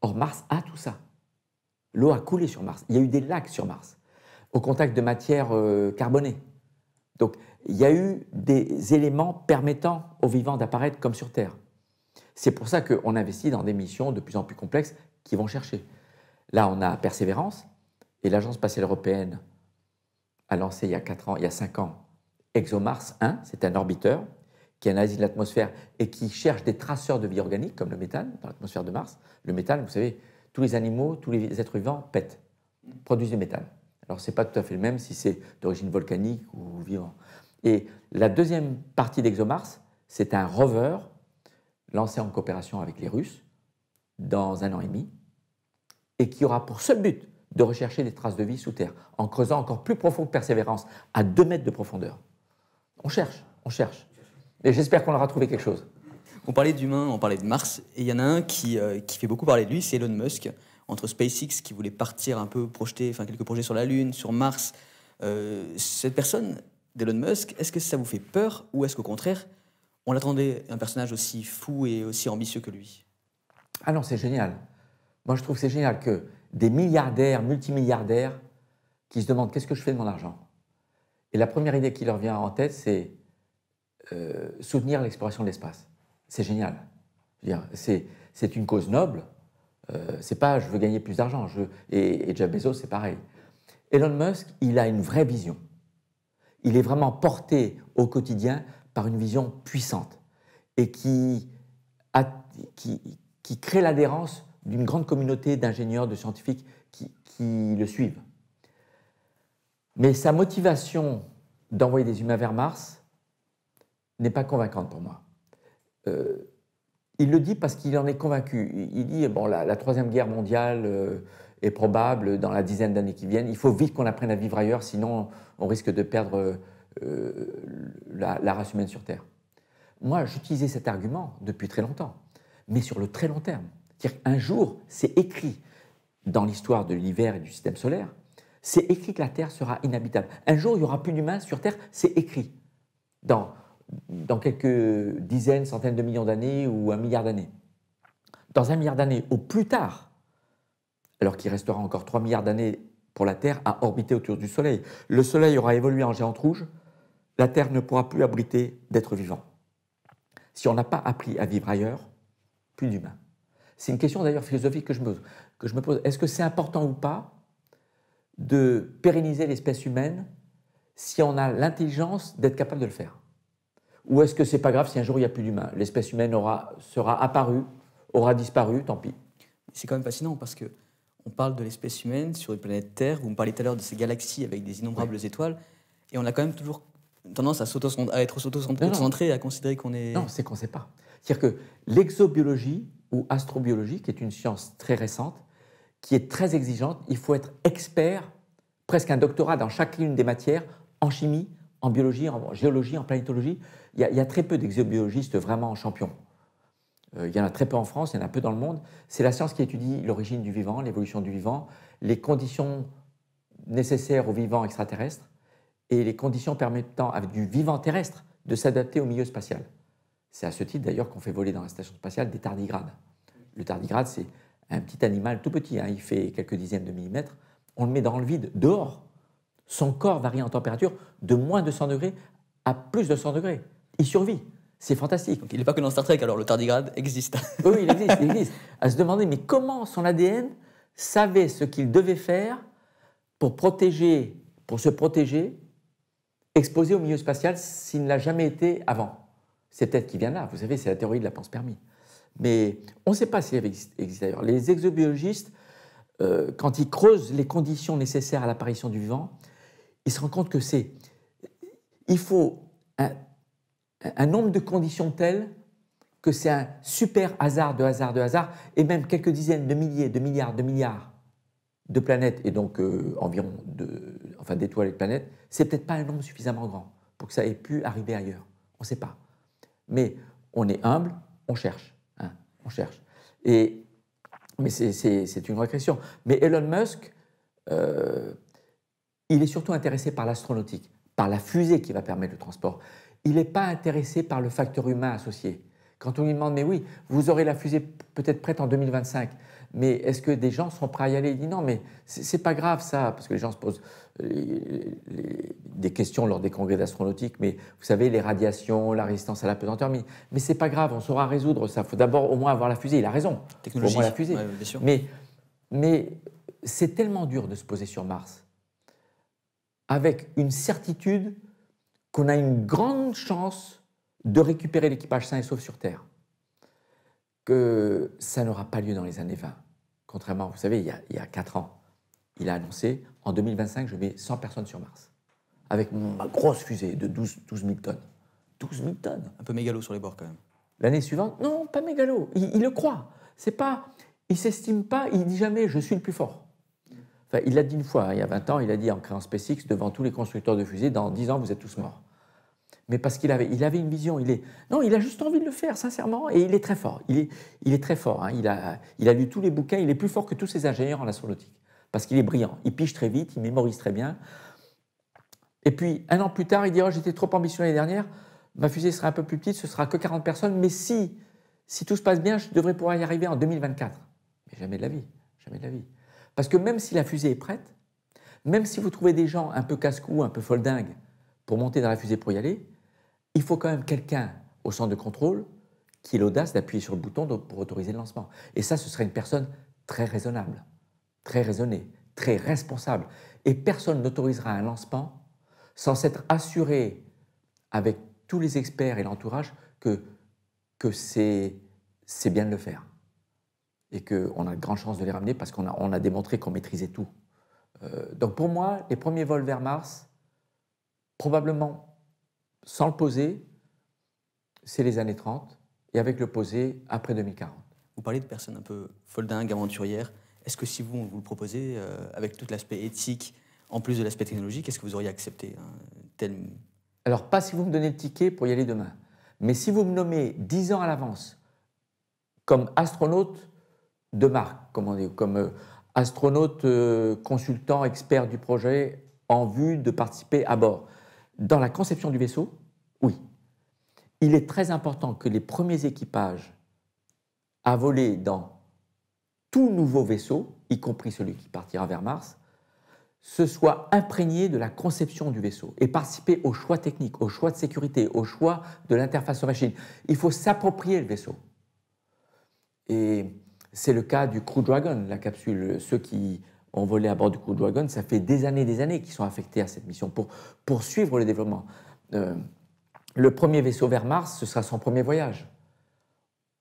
Or, Mars a tout ça. L'eau a coulé sur Mars. Il y a eu des lacs sur Mars, au contact de matières euh, carbonée. carbonées. Donc, il y a eu des éléments permettant aux vivants d'apparaître comme sur Terre. C'est pour ça qu'on investit dans des missions de plus en plus complexes qui vont chercher. Là, on a Persévérance, et l'Agence spatiale européenne a lancé il y a 4 ans, il y a 5 ans, ExoMars 1, c'est un orbiteur qui analyse l'atmosphère et qui cherche des traceurs de vie organique, comme le méthane, dans l'atmosphère de Mars. Le méthane, vous savez, tous les animaux, tous les êtres vivants pètent, produisent du méthane. Alors, ce n'est pas tout à fait le même si c'est d'origine volcanique ou vivant. Et la deuxième partie d'ExoMars, c'est un rover lancé en coopération avec les Russes dans un an et demi et qui aura pour seul but de rechercher des traces de vie sous terre en creusant encore plus profond que Persévérance à 2 mètres de profondeur. On cherche, on cherche. Et j'espère qu'on aura trouvé quelque chose. On parlait d'humains, on parlait de Mars, et il y en a un qui, euh, qui fait beaucoup parler de lui, c'est Elon Musk, entre SpaceX qui voulait partir un peu projeter, enfin quelques projets sur la Lune, sur Mars. Euh, cette personne Elon Musk, est-ce que ça vous fait peur ou est-ce qu'au contraire, on l'attendait un personnage aussi fou et aussi ambitieux que lui Ah non, c'est génial. Moi, je trouve que c'est génial que des milliardaires, multimilliardaires, qui se demandent qu'est-ce que je fais de mon argent Et la première idée qui leur vient en tête, c'est euh, soutenir l'exploration de l'espace. C'est génial. C'est une cause noble. Euh, c'est pas je veux gagner plus d'argent. Et, et Jeff Bezos, c'est pareil. Elon Musk, il a une vraie vision il est vraiment porté au quotidien par une vision puissante et qui, qui, crée l'adhérence d'une grande communauté d'ingénieurs, de scientifiques qui, le suivent. Mais sa motivation d'envoyer des humains vers Mars n'est pas convaincante pour moi. Euh, il le dit parce qu'il en est convaincu. Il dit, bon, la, la Troisième Guerre mondiale, euh, est probable dans la dizaine d'années qui viennent. Il faut vite qu'on apprenne à vivre ailleurs, sinon on risque de perdre euh, la, race humaine sur Terre. Moi, j'utilisais cet argument depuis très longtemps, mais sur le très long terme. C'est-à-dire qu'un jour, c'est écrit dans l'histoire de l'hiver et du système solaire, c'est écrit que la Terre sera inhabitable. Un jour, il n'y aura plus d'humains sur Terre, c'est écrit. Dans, dans quelques dizaines, centaines de millions d'années ou un milliard d'années. Dans un milliard d'années, au plus tard, alors qu'il restera encore 3 milliards d'années pour la Terre, à orbiter autour du Soleil. Le Soleil aura évolué en géante rouge, la Terre ne pourra plus abriter d'êtres vivants. Si on n'a pas appris à vivre ailleurs, plus d'humains. C'est une question d'ailleurs philosophique que je me, que je me pose. Est-ce que c'est important ou pas de pérenniser l'espèce humaine si on a l'intelligence d'être capable de le faire Ou est-ce que c'est pas grave si un jour il n'y a plus d'humains L'espèce humaine aura, sera apparue, aura disparu, tant pis. C'est quand même fascinant parce que on parle de l'espèce humaine sur une planète Terre. Vous me parlez tout à l'heure de ces galaxies avec des innombrables étoiles. Et on a quand même toujours tendance à, être auto-centré à considérer qu'on est. Non, c'est qu'on ne sait pas. C'est-à-dire que l'exobiologie ou astrobiologie, qui est une science très récente, qui est très exigeante, il faut être expert, presque un doctorat dans chaque chacune des matières, en chimie, en biologie, en géologie, en planétologie. Il y a, il y a très peu d'exobiologistes vraiment champions. Euh, il y en a très peu en France, il y en a peu dans le monde. C'est la science qui étudie l'origine du vivant, l'évolution du vivant, les conditions nécessaires au vivant extraterrestre et les conditions permettant à du vivant terrestre de s'adapter au milieu spatial. C'est à ce titre d'ailleurs qu'on fait voler dans la station spatiale des tardigrades. Le tardigrade, c'est un petit animal tout petit, hein. il fait quelques dizaines de millimètres. On le met dans le vide, dehors. Son corps varie en température de moins de 100 degrés à plus de 100 degrés. Il survit. C'est fantastique. Donc, il n'est pas que dans Star Trek, alors le tardigrade existe. oui, il existe, il existe. À se demander, mais comment son ADN savait ce qu'il devait faire pour protéger, pour se protéger, exposé au milieu spatial s'il ne l'a jamais été avant. C'est peut-être qu'il vient là, vous savez, c'est la théorie de la pense permis. Mais on ne sait pas s'il existe, d'ailleurs. Les exobiologistes, euh, quand ils creusent les conditions nécessaires à l'apparition du vivant, ils se rendent compte que c'est. Il faut un nombre de conditions telles que c'est un super hasard de hasard de hasard, et même quelques dizaines de milliers, de milliards, de milliards de planètes, et donc euh, environ enfin, d'étoiles et de planètes, c'est peut-être pas un nombre suffisamment grand pour que ça ait pu arriver ailleurs. On ne sait pas. Mais on est humble, on cherche. Hein, on cherche. Et, mais c'est une question Mais Elon Musk, euh, il est surtout intéressé par l'astronautique, par la fusée qui va permettre le transport il n'est pas intéressé par le facteur humain associé. Quand on lui demande, mais oui, vous aurez la fusée peut-être prête en 2025, mais est-ce que des gens sont prêts à y aller Il dit non, mais c'est pas grave ça, parce que les gens se posent euh, des questions lors des congrès d'astronautique, mais vous savez, les radiations, la résistance à la pesanteur, mais, mais c'est pas grave, on saura résoudre ça. Il faut d'abord au moins avoir la fusée, il a raison, Technologie. au la fusée. mais c'est tellement dur de se poser sur Mars, avec une certitude on a une grande chance de récupérer l'équipage sain et sauf sur Terre. Que ça n'aura pas lieu dans les années 20. Contrairement, vous savez, il y, a, 4 ans, il a annoncé en 2025, je mets 100 personnes sur Mars. Avec ma grosse fusée de 12, 000 tonnes. 12 000 tonnes Un peu mégalo sur les bords quand même. L'année suivante, non, pas mégalo. Il, le croit. C'est pas, il s'estime pas, il dit jamais je suis le plus fort. Enfin, il l'a dit une fois, hein, il y a 20 ans, il a dit en créant SpaceX devant tous les constructeurs de fusées, dans 10 ans, vous êtes tous morts mais parce qu'il avait, il avait une vision. Il est, non, il a juste envie de le faire, sincèrement, et il est très fort. Il est, il est très fort. Hein. Il, a, il a lu tous les bouquins, il est plus fort que tous ses ingénieurs en astronautique, parce qu'il est brillant. Il pige très vite, il mémorise très bien. Et puis, un an plus tard, il dit oh, J'étais trop ambitieux l'année dernière, ma fusée sera un peu plus petite, ce sera que 40 personnes, mais si, si tout se passe bien, je devrais pouvoir y arriver en 2024. Mais jamais de la vie, jamais de la vie. Parce que même si la fusée est prête, même si vous trouvez des gens un peu casse-cou, un peu foldingue pour monter dans la fusée pour y aller, il faut quand même quelqu'un au centre de contrôle qui ait l'audace d'appuyer sur le bouton pour autoriser le lancement. Et ça, ce serait une personne très raisonnable, très raisonnée, très responsable. Et personne n'autorisera un lancement sans s'être assuré avec tous les experts et l'entourage que, que c'est bien de le faire. Et qu'on a de grandes chances de les ramener parce qu'on a, on a démontré qu'on maîtrisait tout. Euh, donc pour moi, les premiers vols vers Mars, probablement sans le poser, c'est les années 30, et avec le poser après 2040. Vous parlez de personnes un peu foldingues, aventurières. Est-ce que si vous, vous le proposez, euh, avec tout l'aspect éthique, en plus de l'aspect technologique, est-ce que vous auriez accepté un tel... Alors, pas si vous me donnez le ticket pour y aller demain. Mais si vous me nommez 10 ans à l'avance comme astronaute de marque, comme, euh, astronaute euh, consultant, expert du projet, en vue de participer à bord, dans la conception du vaisseau, oui. Il est très important que les premiers équipages à voler dans tout nouveau vaisseau, y compris celui qui partira vers Mars, se soient imprégnés de la conception du vaisseau et participer aux choix techniques, aux choix de sécurité, aux choix de l'interface machine. Il faut s'approprier le vaisseau. Et c'est le cas du Crew Dragon, la capsule, ceux qui volé à bord du Crew Dragon, ça fait des années et des années qu'ils sont affectés à cette mission pour poursuivre le développement. Euh, le premier vaisseau vers Mars, ce sera son premier voyage.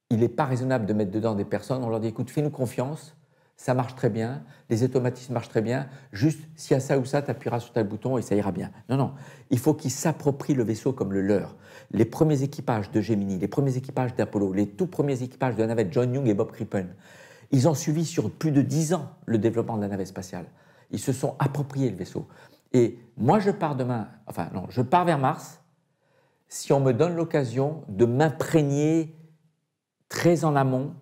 Il n'est pas raisonnable de mettre dedans des personnes. On leur dit écoute, fais-nous confiance, ça marche très bien, les automatismes marchent très bien, juste s'il y a ça ou ça, tu appuieras sur tel bouton et ça ira bien. Non, non, il faut qu'ils s'approprient le vaisseau comme le leur. Les premiers équipages de Gemini, les premiers équipages d'Apollo, les tout premiers équipages de la navette John Young et Bob Crippen, ils ont suivi sur plus de 10 ans le développement de la navette spatiale. Ils se sont appropriés le vaisseau. Et moi, je pars demain, enfin non, je pars vers Mars si on me donne l'occasion de m'imprégner très en amont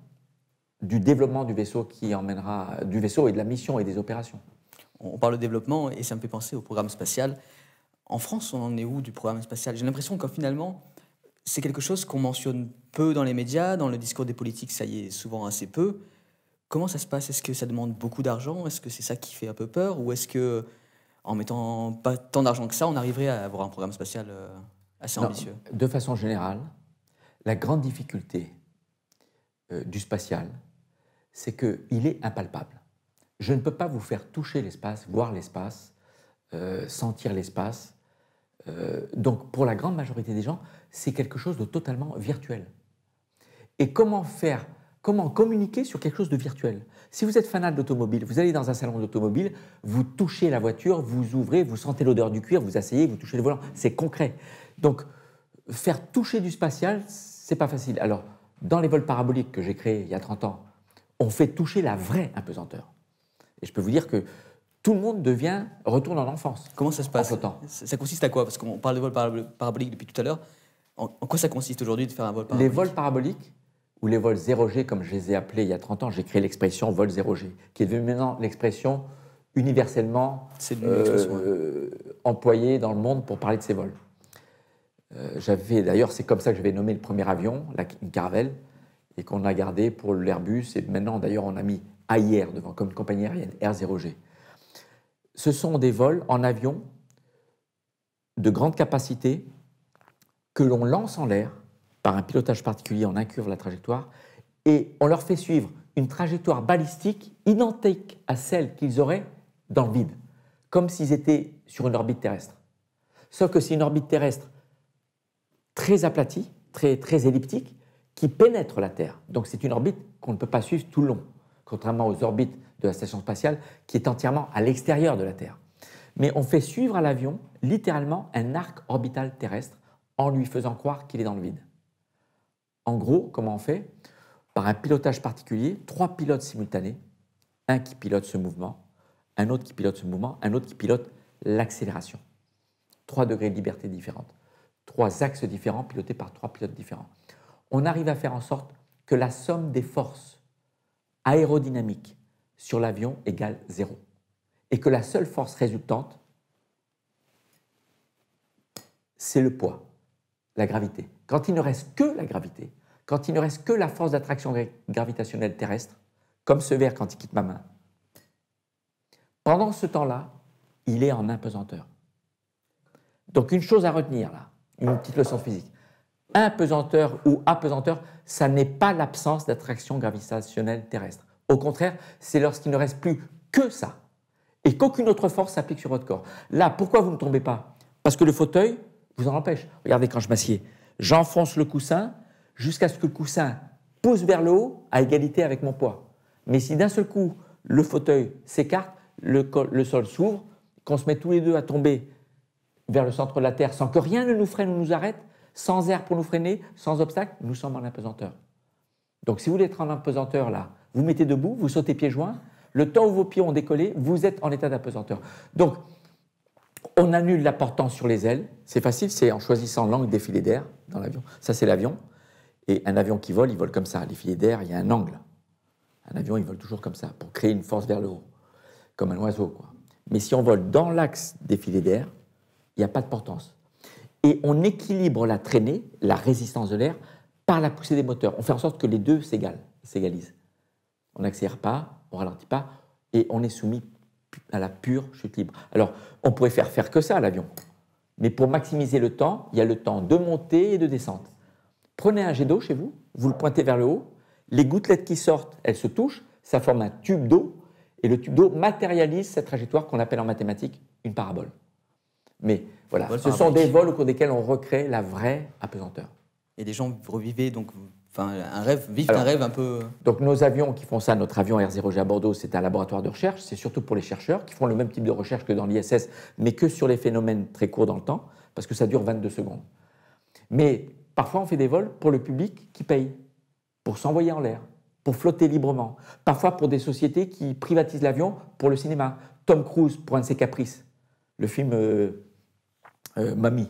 du développement du vaisseau qui emmènera du vaisseau et de la mission et des opérations. On parle de développement et ça me fait penser au programme spatial. En France, on en est où du programme spatial J'ai l'impression que finalement, c'est quelque chose qu'on mentionne peu dans les médias, dans le discours des politiques, ça y est souvent assez peu. Comment ça se passe Est-ce que ça demande beaucoup d'argent Est-ce que c'est ça qui fait un peu peur Ou est-ce que, en mettant pas tant d'argent que ça, on arriverait à avoir un programme spatial euh, assez ambitieux De façon générale, la grande difficulté euh, du spatial, c'est qu'il est impalpable. Je ne peux pas vous faire toucher l'espace, voir l'espace, euh, sentir l'espace. donc pour la grande majorité des gens, c'est quelque chose de totalement virtuel. Et comment faire Comment communiquer sur quelque chose de virtuel Si vous êtes fanat d'automobile, vous allez dans un salon d'automobile, vous touchez la voiture, vous ouvrez, vous sentez l'odeur du cuir, vous asseyez, vous touchez le volant. C'est concret. Donc, faire toucher du spatial, c'est pas facile. Alors, dans les vols paraboliques que j'ai créés il y a 30 ans, on fait toucher la vraie impesanteur. Et je peux vous dire que tout le monde devient, retourne en l'enfance. Comment ça se passe autant Ça consiste à quoi Parce qu'on parle de vol paraboliques depuis tout à l'heure. En, quoi ça consiste aujourd'hui de faire un vol parabolique Les vols paraboliques, ou les vols 0G, comme je les ai appelés il y a 30 ans, j'ai créé l'expression vol 0G, qui est devenue maintenant l'expression universellement euh, euh, employée dans le monde pour parler de ces vols. Euh, j'avais D'ailleurs, c'est comme ça que j'avais nommé le premier avion, la, une Caravelle, et qu'on a gardé pour l'Airbus, et maintenant d'ailleurs on a mis AIR devant, comme compagnie aérienne, Air 0 g Ce sont des vols en avion de grande capacité que l'on lance en l'air par un pilotage particulier, on incurve la trajectoire et on leur fait suivre une trajectoire balistique identique à celle qu'ils auraient dans le vide, comme s'ils étaient sur une orbite terrestre. Sauf que c'est une orbite terrestre très aplatie, très, très elliptique, qui pénètre la Terre. Donc c'est une orbite qu'on ne peut pas suivre tout le long, contrairement aux orbites de la station spatiale qui est entièrement à l'extérieur de la Terre. Mais on fait suivre à l'avion littéralement un arc orbital terrestre en lui faisant croire qu'il est dans le vide. En gros, comment on fait Par un pilotage particulier, trois pilotes simultanés, un qui pilote ce mouvement, un autre qui pilote ce mouvement, un autre qui pilote l'accélération. Trois degrés de liberté différentes, trois axes différents pilotés par trois pilotes différents. On arrive à faire en sorte que la somme des forces aérodynamiques sur l'avion égale zéro. Et que la seule force résultante, c'est le poids, la gravité. Quand il ne reste que la gravité, quand il ne reste que la force d'attraction gravitationnelle terrestre, comme ce verre quand il quitte ma main. Pendant ce temps-là, il est en impesanteur. Donc une chose à retenir là, une petite leçon physique. Impesanteur ou apesanteur, ça n'est pas l'absence d'attraction gravitationnelle terrestre. Au contraire, c'est lorsqu'il ne reste plus que ça et qu'aucune autre force s'applique sur votre corps. Là, pourquoi vous ne tombez pas Parce que le fauteuil vous en empêche. Regardez quand je m'assieds, j'enfonce le coussin, jusqu'à ce que le coussin pousse vers le haut à égalité avec mon poids. Mais si d'un seul coup, le fauteuil s'écarte, le, sol s'ouvre, qu'on se met tous les deux à tomber vers le centre de la Terre sans que rien ne nous freine ou nous arrête, sans air pour nous freiner, sans obstacle, nous sommes en apesanteur. Donc si vous voulez être en apesanteur là, vous mettez debout, vous sautez pieds joints, le temps où vos pieds ont décollé, vous êtes en état d'apesanteur. Donc, on annule la portance sur les ailes, c'est facile, c'est en choisissant l'angle des filets d'air dans l'avion. Ça, c'est l'avion. Et un avion qui vole, il vole comme ça. Les filets d'air, il y a un angle. Un avion, il vole toujours comme ça, pour créer une force vers le haut, comme un oiseau. Quoi. Mais si on vole dans l'axe des filets d'air, il n'y a pas de portance. Et on équilibre la traînée, la résistance de l'air, par la poussée des moteurs. On fait en sorte que les deux s'égalisent. On n'accélère pas, on ralentit pas, et on est soumis à la pure chute libre. Alors, on pourrait faire faire que ça à l'avion. Mais pour maximiser le temps, il y a le temps de montée et de descente. Prenez un jet d'eau chez vous, vous le pointez vers le haut, les gouttelettes qui sortent, elles se touchent, ça forme un tube d'eau, et le tube d'eau matérialise cette trajectoire qu'on appelle en mathématiques une parabole. Mais voilà, ce sont des vols au cours desquels on recrée la vraie apesanteur. Et des gens revivaient donc un rêve, vivent un rêve un peu. Euh. Donc nos avions qui font ça, notre avion R0G à Bordeaux, c'est un laboratoire de recherche, c'est surtout pour les chercheurs qui font le même type de recherche que dans l'ISS, mais que sur les phénomènes très courts dans le temps, parce que ça dure 22 secondes. Mais Parfois, on fait des vols pour le public qui paye, pour s'envoyer en l'air, pour flotter librement. Parfois, pour des sociétés qui privatisent l'avion pour le cinéma. Tom Cruise pour un de ses caprices. Le film euh, euh, Mamie.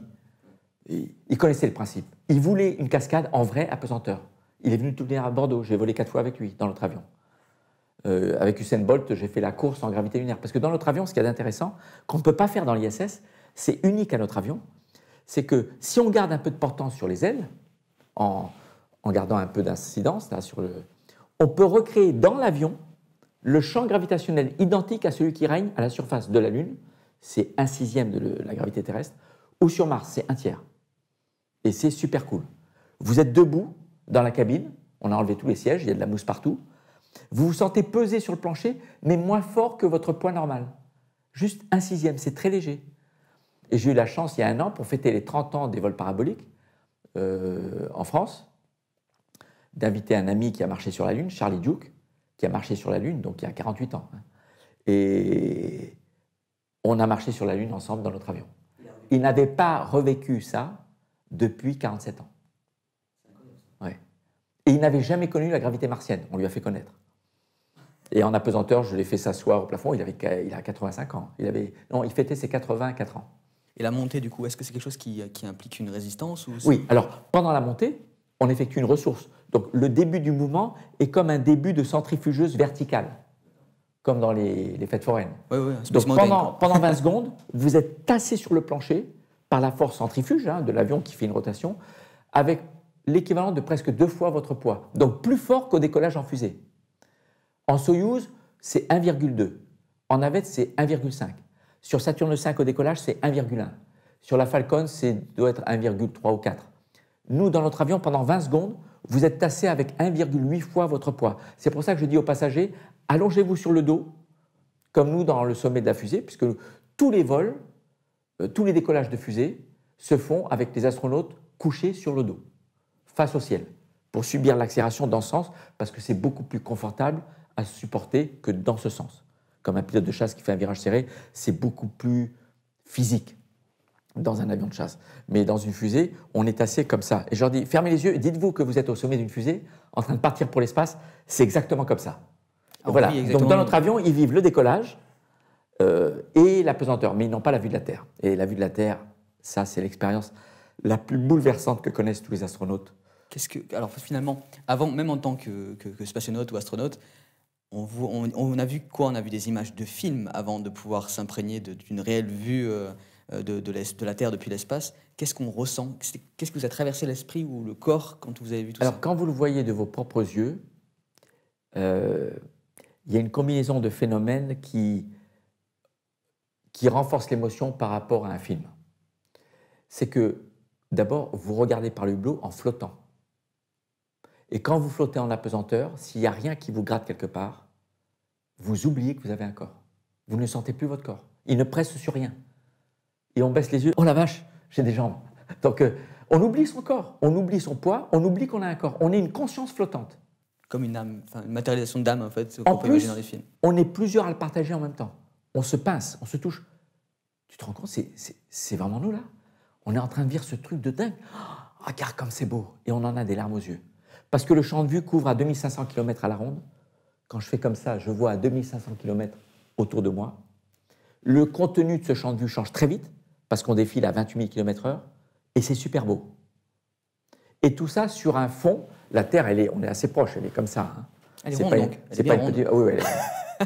Il connaissait le principe. Il voulait une cascade en vrai à Il est venu tout le venir à Bordeaux. J'ai volé quatre fois avec lui dans notre avion. Euh, avec Usain Bolt, j'ai fait la course en gravité lunaire. Parce que dans notre avion, ce qu'il y a d'intéressant, qu'on ne peut pas faire dans l'ISS, c'est unique à notre avion, c'est que si on garde un peu de portance sur les ailes, en, gardant un peu d'incidence, sur le, on peut recréer dans l'avion le champ gravitationnel identique à celui qui règne à la surface de la Lune, c'est un sixième de la gravité terrestre, ou sur Mars, c'est un tiers. Et c'est super cool. Vous êtes debout dans la cabine, on a enlevé tous les sièges, il y a de la mousse partout. Vous vous sentez pesé sur le plancher, mais moins fort que votre poids normal. Juste un sixième, c'est très léger. Et j'ai eu la chance, il y a un an, pour fêter les 30 ans des vols paraboliques euh, en France, d'inviter un ami qui a marché sur la Lune, Charlie Duke, qui a marché sur la Lune, donc il y a 48 ans. Hein. Et on a marché sur la Lune ensemble dans notre avion. Il n'avait pas revécu ça depuis 47 ans. Ouais. Et il n'avait jamais connu la gravité martienne, on lui a fait connaître. Et en apesanteur, je l'ai fait s'asseoir au plafond, il, avait, il a 85 ans. Il avait, non, il fêtait ses 84 ans. Et la montée, du coup, est-ce que c'est quelque chose qui, implique une résistance Oui, alors pendant la montée, on effectue une ressource. Donc le début du mouvement est comme un début de centrifugeuse verticale, comme dans les, fêtes foraines. Oui, oui, Donc pendant, pendant 20 secondes, vous êtes tassé sur le plancher par la force centrifuge hein, de l'avion qui fait une rotation, avec l'équivalent de presque deux fois votre poids. Donc plus fort qu'au décollage en fusée. En Soyouz, c'est 1,2. En navette, c'est 1,5. Sur Saturne 5 au décollage, c'est 1,1. Sur la Falcon, c'est doit être 1,3 ou 4. Nous, dans notre avion, pendant 20 secondes, vous êtes tassé avec 1,8 fois votre poids. C'est pour ça que je dis aux passagers, allongez-vous sur le dos, comme nous dans le sommet de la fusée, puisque tous les vols, euh, tous les décollages de fusée se font avec les astronautes couchés sur le dos, face au ciel, pour subir l'accélération dans ce sens, parce que c'est beaucoup plus confortable à supporter que dans ce sens comme un pilote de chasse qui fait un virage serré, c'est beaucoup plus physique dans un avion de chasse. Mais dans une fusée, on est assez comme ça. Et je leur dis, fermez les yeux dites-vous que vous êtes au sommet d'une fusée, en train de partir pour l'espace, c'est exactement comme ça. Ah voilà. Donc dans notre avion, ils vivent le décollage euh, et la pesanteur, mais ils n'ont pas la vue de la Terre. Et la vue de la Terre, ça c'est l'expérience la plus bouleversante que connaissent tous les astronautes. Qu'est-ce que alors finalement, avant même en tant que, que, que ou astronaute, on, a vu quoi On a vu des images de films avant de pouvoir s'imprégner d'une réelle vue euh, de, la Terre depuis l'espace. Qu'est-ce qu'on ressent Qu'est-ce que vous a traversé l'esprit ou le corps quand vous avez vu tout ça Alors, quand vous le voyez de vos propres yeux, euh, il y a une combinaison de phénomènes qui, qui renforce l'émotion par rapport à un film. C'est que, d'abord, vous regardez par le hublot en flottant. Et quand vous flottez en apesanteur, s'il n'y a rien qui vous gratte quelque part, vous oubliez que vous avez un corps. Vous ne sentez plus votre corps. Il ne presse sur rien. Et on baisse les yeux. Oh la vache, j'ai des jambes. Donc euh, on oublie son corps, on oublie son poids, on oublie qu'on a un corps. On est une conscience flottante. Comme une âme, une matérialisation d'âme en fait. En plus, dans les on est plusieurs à le partager en même temps. On se pince, on se touche. Tu te rends compte, c'est vraiment nous là. On est en train de vivre ce truc de dingue. Ah, regarde comme c'est beau. Et on en a des larmes aux yeux. Parce que le champ de vue couvre à 2500 km à la ronde. Quand je fais comme ça, je vois à 2500 km autour de moi. Le contenu de ce champ de vue change très vite, parce qu'on défile à 28 000 km/h, et c'est super beau. Et tout ça sur un fond, la Terre, elle est, on est assez proche, elle est comme ça. Hein. Elle est, ronde, Elle est, bien pas ronde. oui,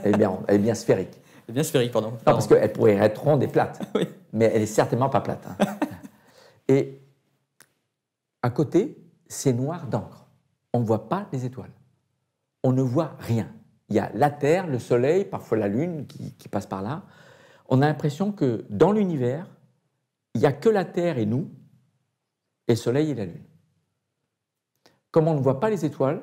elle, est, bien elle est bien sphérique. Elle est bien sphérique, pardon. parce qu'elle pourrait être ronde et plate, oui. mais elle est certainement pas plate. Hein. et à côté, c'est noir d'encre on ne voit pas les étoiles. On ne voit rien. Il y a la Terre, le Soleil, parfois la Lune qui, passe par là. On a l'impression que dans l'univers, il n'y a que la Terre et nous, et le Soleil et la Lune. Comme on ne voit pas les étoiles,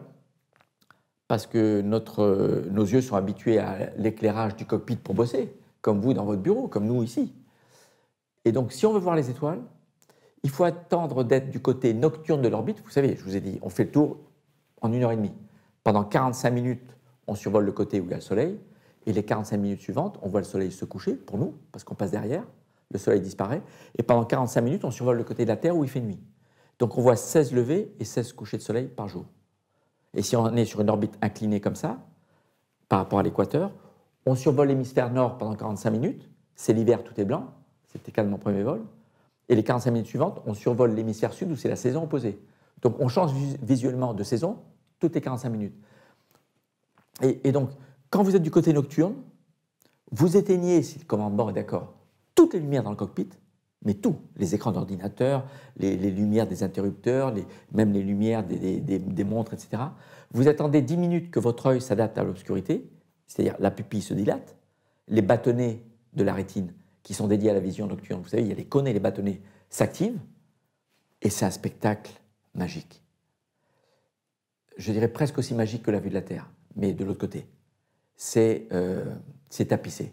parce que nos yeux sont habitués à l'éclairage du cockpit pour bosser, comme vous dans votre bureau, comme nous ici. Et donc, si on veut voir les étoiles, il faut attendre d'être du côté nocturne de l'orbite. Vous savez, je vous ai dit, on fait le tour en une heure et demie. Pendant 45 minutes, on survole le côté où il y a le soleil, et les 45 minutes suivantes, on voit le soleil se coucher, pour nous, parce qu'on passe derrière, le soleil disparaît, et pendant 45 minutes, on survole le côté de la Terre où il fait nuit. Donc on voit 16 levées et 16 couchers de soleil par jour. Et si on est sur une orbite inclinée comme ça, par rapport à l'équateur, on survole l'hémisphère nord pendant 45 minutes, c'est l'hiver, tout est blanc, c'était quand mon premier vol, et les 45 minutes suivantes, on survole l'hémisphère sud où c'est la saison opposée. Donc on change visuellement de saison toutes les 45 minutes. Et, donc, quand vous êtes du côté nocturne, vous éteignez, si le commandement est d'accord, toutes les lumières dans le cockpit, mais tout, les écrans d'ordinateur, les, lumières des interrupteurs, même les lumières des, montres, etc. Vous attendez 10 minutes que votre œil s'adapte à l'obscurité, c'est-à-dire la pupille se dilate, les bâtonnets de la rétine qui sont dédiés à la vision nocturne, vous savez, il y a les cônes et les bâtonnets s'activent, et c'est un spectacle magique. Je dirais presque aussi magique que la vue de la Terre, mais de l'autre côté. C'est euh, tapissé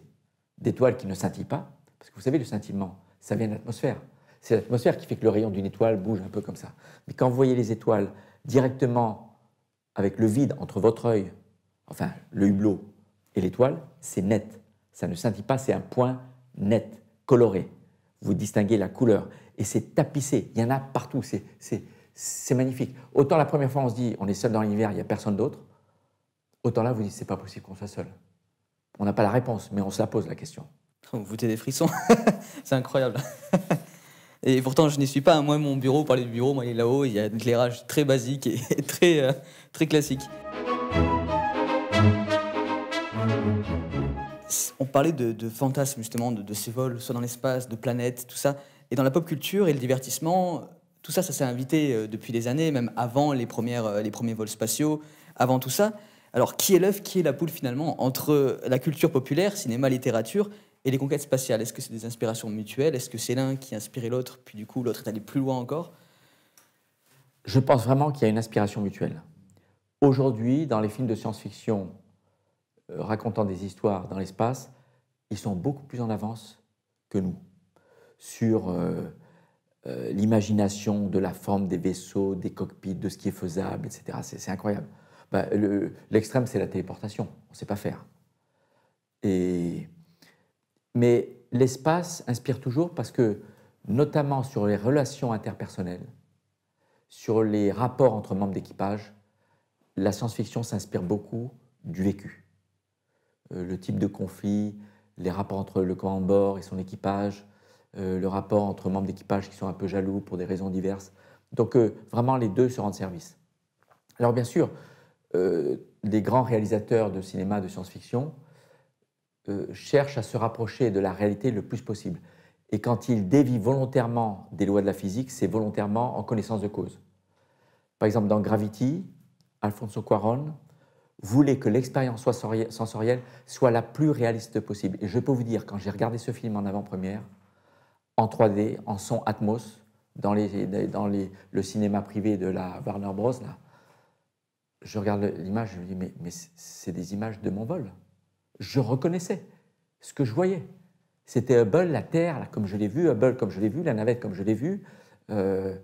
d'étoiles qui ne scintillent pas, parce que vous savez, le scintillement, ça vient de l'atmosphère. C'est l'atmosphère qui fait que le rayon d'une étoile bouge un peu comme ça. Mais quand vous voyez les étoiles directement avec le vide entre votre œil, enfin le hublot et l'étoile, c'est net. Ça ne scintille pas, c'est un point net, coloré. Vous distinguez la couleur. Et c'est tapissé, il y en a partout. C'est c'est magnifique. Autant la première fois, on se dit, on est seul dans l'univers, il n'y a personne d'autre. Autant là, vous dites, c'est pas possible qu'on soit seul. On n'a pas la réponse, mais on se la pose la question. Oh, vous vous des frissons, c'est incroyable. et pourtant, je n'y suis pas. Moi, mon bureau, parler du bureau, moi, il est là-haut. Il y a un éclairage très basique et très, euh, très classique. On parlait de, fantasmes, justement, de, de, ces vols, soit dans l'espace, de planètes, tout ça. Et dans la pop culture et le divertissement, tout ça, ça s'est invité euh, depuis des années, même avant les, premières, euh, les premiers vols spatiaux, avant tout ça. Alors, qui est l'œuf, qui est la poule finalement entre la culture populaire, cinéma, littérature, et les conquêtes spatiales Est-ce que c'est des inspirations mutuelles Est-ce que c'est l'un qui a inspiré l'autre, puis du coup l'autre est allé plus loin encore Je pense vraiment qu'il y a une inspiration mutuelle. Aujourd'hui, dans les films de science-fiction euh, racontant des histoires dans l'espace, ils sont beaucoup plus en avance que nous sur euh, l'imagination de la forme des vaisseaux, des cockpits, de ce qui est faisable, etc. C'est incroyable. Bah, l'extrême, c'est la téléportation. On ne sait pas faire. Mais l'espace inspire toujours parce que, notamment sur les relations interpersonnelles, sur les rapports entre membres d'équipage, la science-fiction s'inspire beaucoup du vécu. Euh, le type de conflit, les rapports entre le commandant en bord et son équipage, euh, le rapport entre membres d'équipage qui sont un peu jaloux pour des raisons diverses. Donc euh, vraiment, les deux se rendent service. Alors bien sûr, euh, les grands réalisateurs de cinéma de science-fiction cherchent à se rapprocher de la réalité le plus possible. Et quand ils dévient volontairement des lois de la physique, c'est volontairement en connaissance de cause. Par exemple, dans Gravity, Alfonso Cuaron voulait que l'expérience sensorielle soit la plus réaliste possible. Et je peux vous dire, quand j'ai regardé ce film en avant-première, en 3D, en son Atmos, dans, les, dans le cinéma privé de la Warner Bros. Là. Je regarde l'image, je me dis, mais, mais c'est des images de mon vol. Je reconnaissais ce que je voyais. C'était Hubble, la Terre, là, comme je l'ai vu, Hubble, comme je l'ai vu, la navette, comme je l'ai vu. Euh,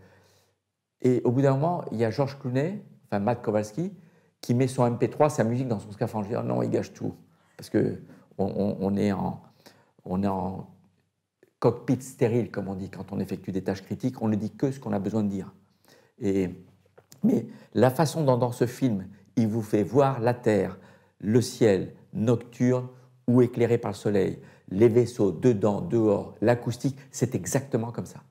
et au bout d'un moment, il y a George Clooney, enfin Matt Kowalski, qui met son MP3, sa musique dans son scaphandre. Je dis, oh non, il gâche tout. Parce que on est en on est en cockpit stérile, comme on dit quand on effectue des tâches critiques, on ne dit que ce qu'on a besoin de dire. Et, mais la façon dont dans ce film, il vous fait voir la Terre, le ciel nocturne ou éclairé par le soleil, les vaisseaux dedans, dehors, l'acoustique, c'est exactement comme ça.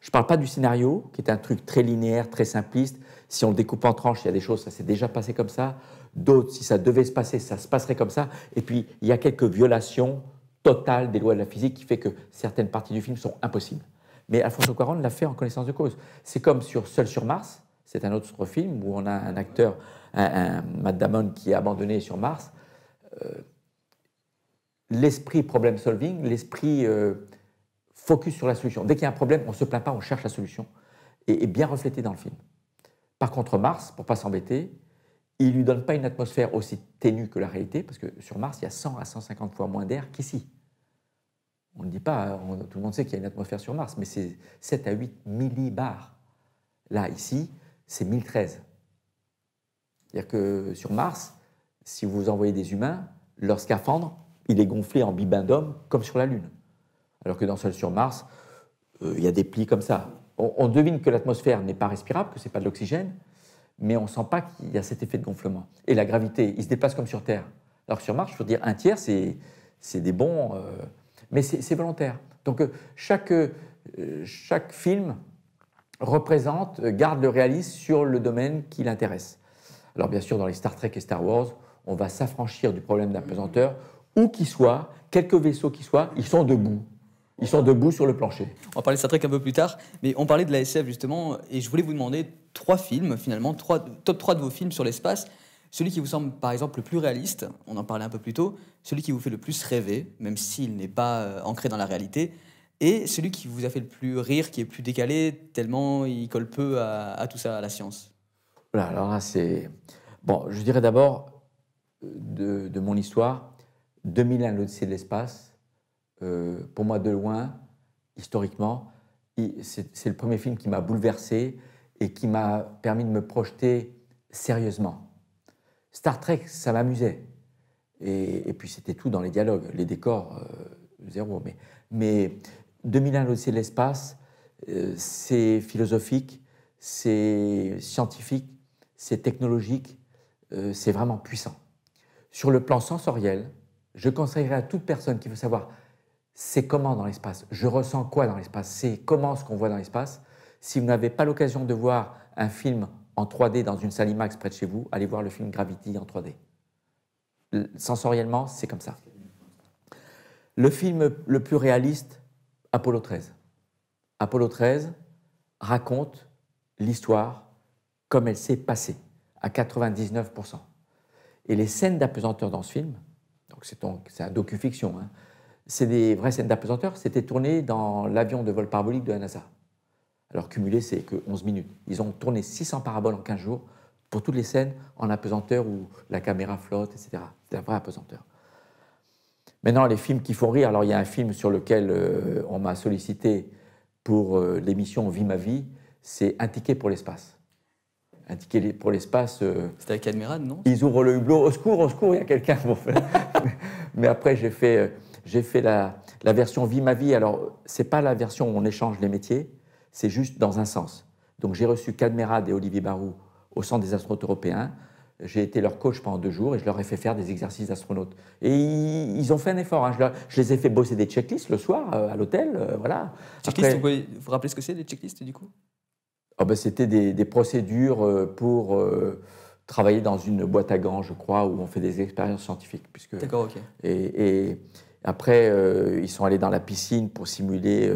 Je ne parle pas du scénario, qui est un truc très linéaire, très simpliste. Si on le découpe en tranches, il y a des choses, ça s'est déjà passé comme ça. D'autres, si ça devait se passer, ça se passerait comme ça. Et puis, il y a quelques violations totale des lois de la physique qui fait que certaines parties du film sont impossibles. Mais Alfonso Cuarón l'a fait en connaissance de cause. C'est comme sur Seul sur Mars, c'est un autre film où on a un acteur, un, Matt Damon qui est abandonné sur Mars. Euh, l'esprit problem solving, l'esprit euh, focus sur la solution. Dès qu'il y a un problème, on ne se plaint pas, on cherche la solution. Et, et bien reflété dans le film. Par contre, Mars, pour pas s'embêter, il ne lui donne pas une atmosphère aussi ténue que la réalité, parce que sur Mars, il y a 100 à 150 fois moins d'air qu'ici. On ne dit pas, hein, tout le monde sait qu'il y a une atmosphère sur Mars, mais c'est 7 à 8 millibars. Là, ici, c'est 1013. C'est-à-dire que sur Mars, si vous envoyez des humains, leur scaphandre, il est gonflé en bibin comme sur la Lune. Alors que dans Seul sur Mars, euh, il y a des plis comme ça. On, on devine que l'atmosphère n'est pas respirable, que ce n'est pas de l'oxygène, mais on ne sent pas qu'il y a cet effet de gonflement. Et la gravité, il se déplace comme sur Terre. Alors que sur Mars, je veux dire un tiers, c'est des bons, euh, mais c'est volontaire. Donc euh, chaque, euh, chaque film représente, garde le réalisme sur le domaine qui l'intéresse. Alors bien sûr, dans les Star Trek et Star Wars, on va s'affranchir du problème pesanteur où qu'il soit, quelques vaisseaux qu'ils soient, ils sont debout. Ils sont debout sur le plancher. On va parler de Star Trek un peu plus tard, mais on parlait de la SF justement, et je voulais vous demander trois films, finalement, top trois de vos films sur l'espace. Celui qui vous semble, par exemple, le plus réaliste, on en parlait un peu plus tôt, celui qui vous fait le plus rêver, même s'il n'est pas euh, ancré dans la réalité, et celui qui vous a fait le plus rire, qui est plus décalé, tellement il colle peu à, tout ça, à la science. Voilà, alors là, c'est. Bon, je dirais d'abord, euh, de, mon histoire, 2001, l'Odyssée de l'espace, euh, pour moi, de loin, historiquement, c'est le premier film qui m'a bouleversé et qui m'a permis de me projeter sérieusement. Star Trek, ça m'amusait. Et, puis c'était tout dans les dialogues, les décors, euh, zéro. Mais, mais 2001, l'Odyssée de l'espace, euh, c'est philosophique, c'est scientifique, c'est technologique, euh, c'est vraiment puissant. Sur le plan sensoriel, je conseillerais à toute personne qui veut savoir c'est comment dans l'espace, je ressens quoi dans l'espace, c'est comment ce qu'on voit dans l'espace, si vous n'avez pas l'occasion de voir un film en 3D dans une salle IMAX près de chez vous, allez voir le film Gravity en 3D. Sensoriellement, c'est comme ça. Le film le plus réaliste, Apollo 13. Apollo 13 raconte l'histoire comme elle s'est passée, à 99%. Et les scènes d'apesanteur dans ce film, donc c'est un docu-fiction, hein, c'est des vraies scènes d'apesanteur, c'était tourné dans l'avion de vol parabolique de la NASA. Alors cumulé, c'est que 11 minutes. Ils ont tourné 600 paraboles en 15 jours pour toutes les scènes en apesanteur où la caméra flotte, etc. C'est un vrai apesanteur. Maintenant, les films qui font rire. Alors, il y a un film sur lequel euh, on m'a sollicité pour euh, l'émission Vie ma vie c'est Un ticket pour l'espace. Un ticket pour l'espace. Euh, C'était avec Admiral, non Ils ouvrent le hublot. Au secours, au secours, il y a quelqu'un. mais après, j'ai fait, la, version Vie ma vie. Alors, c'est pas la version où on échange les métiers c'est juste dans un sens. Donc j'ai reçu Cadmerade et Olivier Barou au Centre des astronautes européens. J'ai été leur coach pendant deux jours et je leur ai fait faire des exercices d'astronautes. Et ils, ont fait un effort. Hein. Je, les ai fait bosser des checklists le soir euh, à l'hôtel. Euh, voilà. Checklists, vous vous rappelez ce que c'est, des checklists, du coup ah ben, C'était des, procédures euh, pour travailler dans une boîte à gants, je crois, où on fait des expériences scientifiques. Puisque... D'accord, ok. et après, ils sont allés dans la piscine pour simuler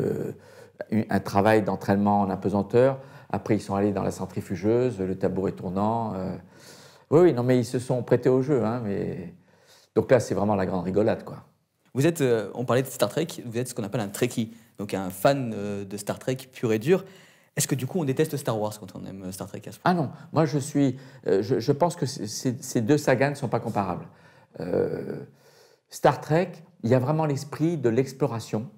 un travail d'entraînement en apesanteur. Après, ils sont allés dans la centrifugeuse, le tabouret tournant. Euh. Oui, oui, non, mais ils se sont prêtés au jeu. Hein, mais... Donc là, c'est vraiment la grande rigolade, quoi. Vous êtes, euh, on parlait de Star Trek, vous êtes ce qu'on appelle un Trekkie, donc un fan euh, de Star Trek pur et dur. Est-ce que du coup on déteste Star Wars quand on aime Star Trek Ah non, moi je suis, je, pense que ces deux sagas ne sont pas comparables. Star Trek, il y a vraiment l'esprit de l'exploration,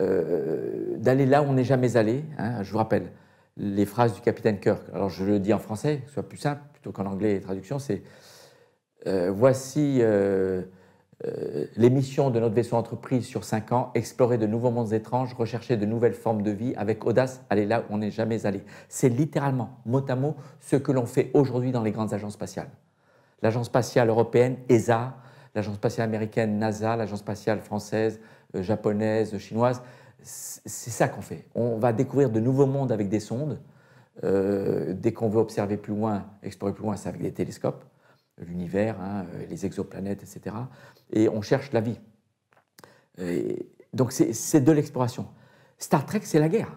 euh, d'aller là où on n'est jamais allé. Hein, je vous rappelle les phrases du capitaine Kirk. Alors je le dis en français, ce soit plus simple plutôt qu'en anglais et traduction, c'est euh, voici euh, les missions de notre vaisseau entreprise sur cinq ans, explorer de nouveaux mondes étranges, rechercher de nouvelles formes de vie, avec audace, aller là où on n'est jamais allé. C'est littéralement, mot à mot, ce que l'on fait aujourd'hui dans les grandes agences spatiales. L'agence spatiale européenne, ESA, l'agence spatiale américaine, NASA, l'agence spatiale française, euh, japonaise, chinoise, C'est ça qu'on fait. On va découvrir de nouveaux mondes avec des sondes. Euh, dès qu'on veut observer plus loin, explorer plus loin, c'est avec des télescopes, l'univers, hein, euh, les exoplanètes, etc. Et on cherche la vie. donc c'est de l'exploration. Star Trek, c'est la guerre.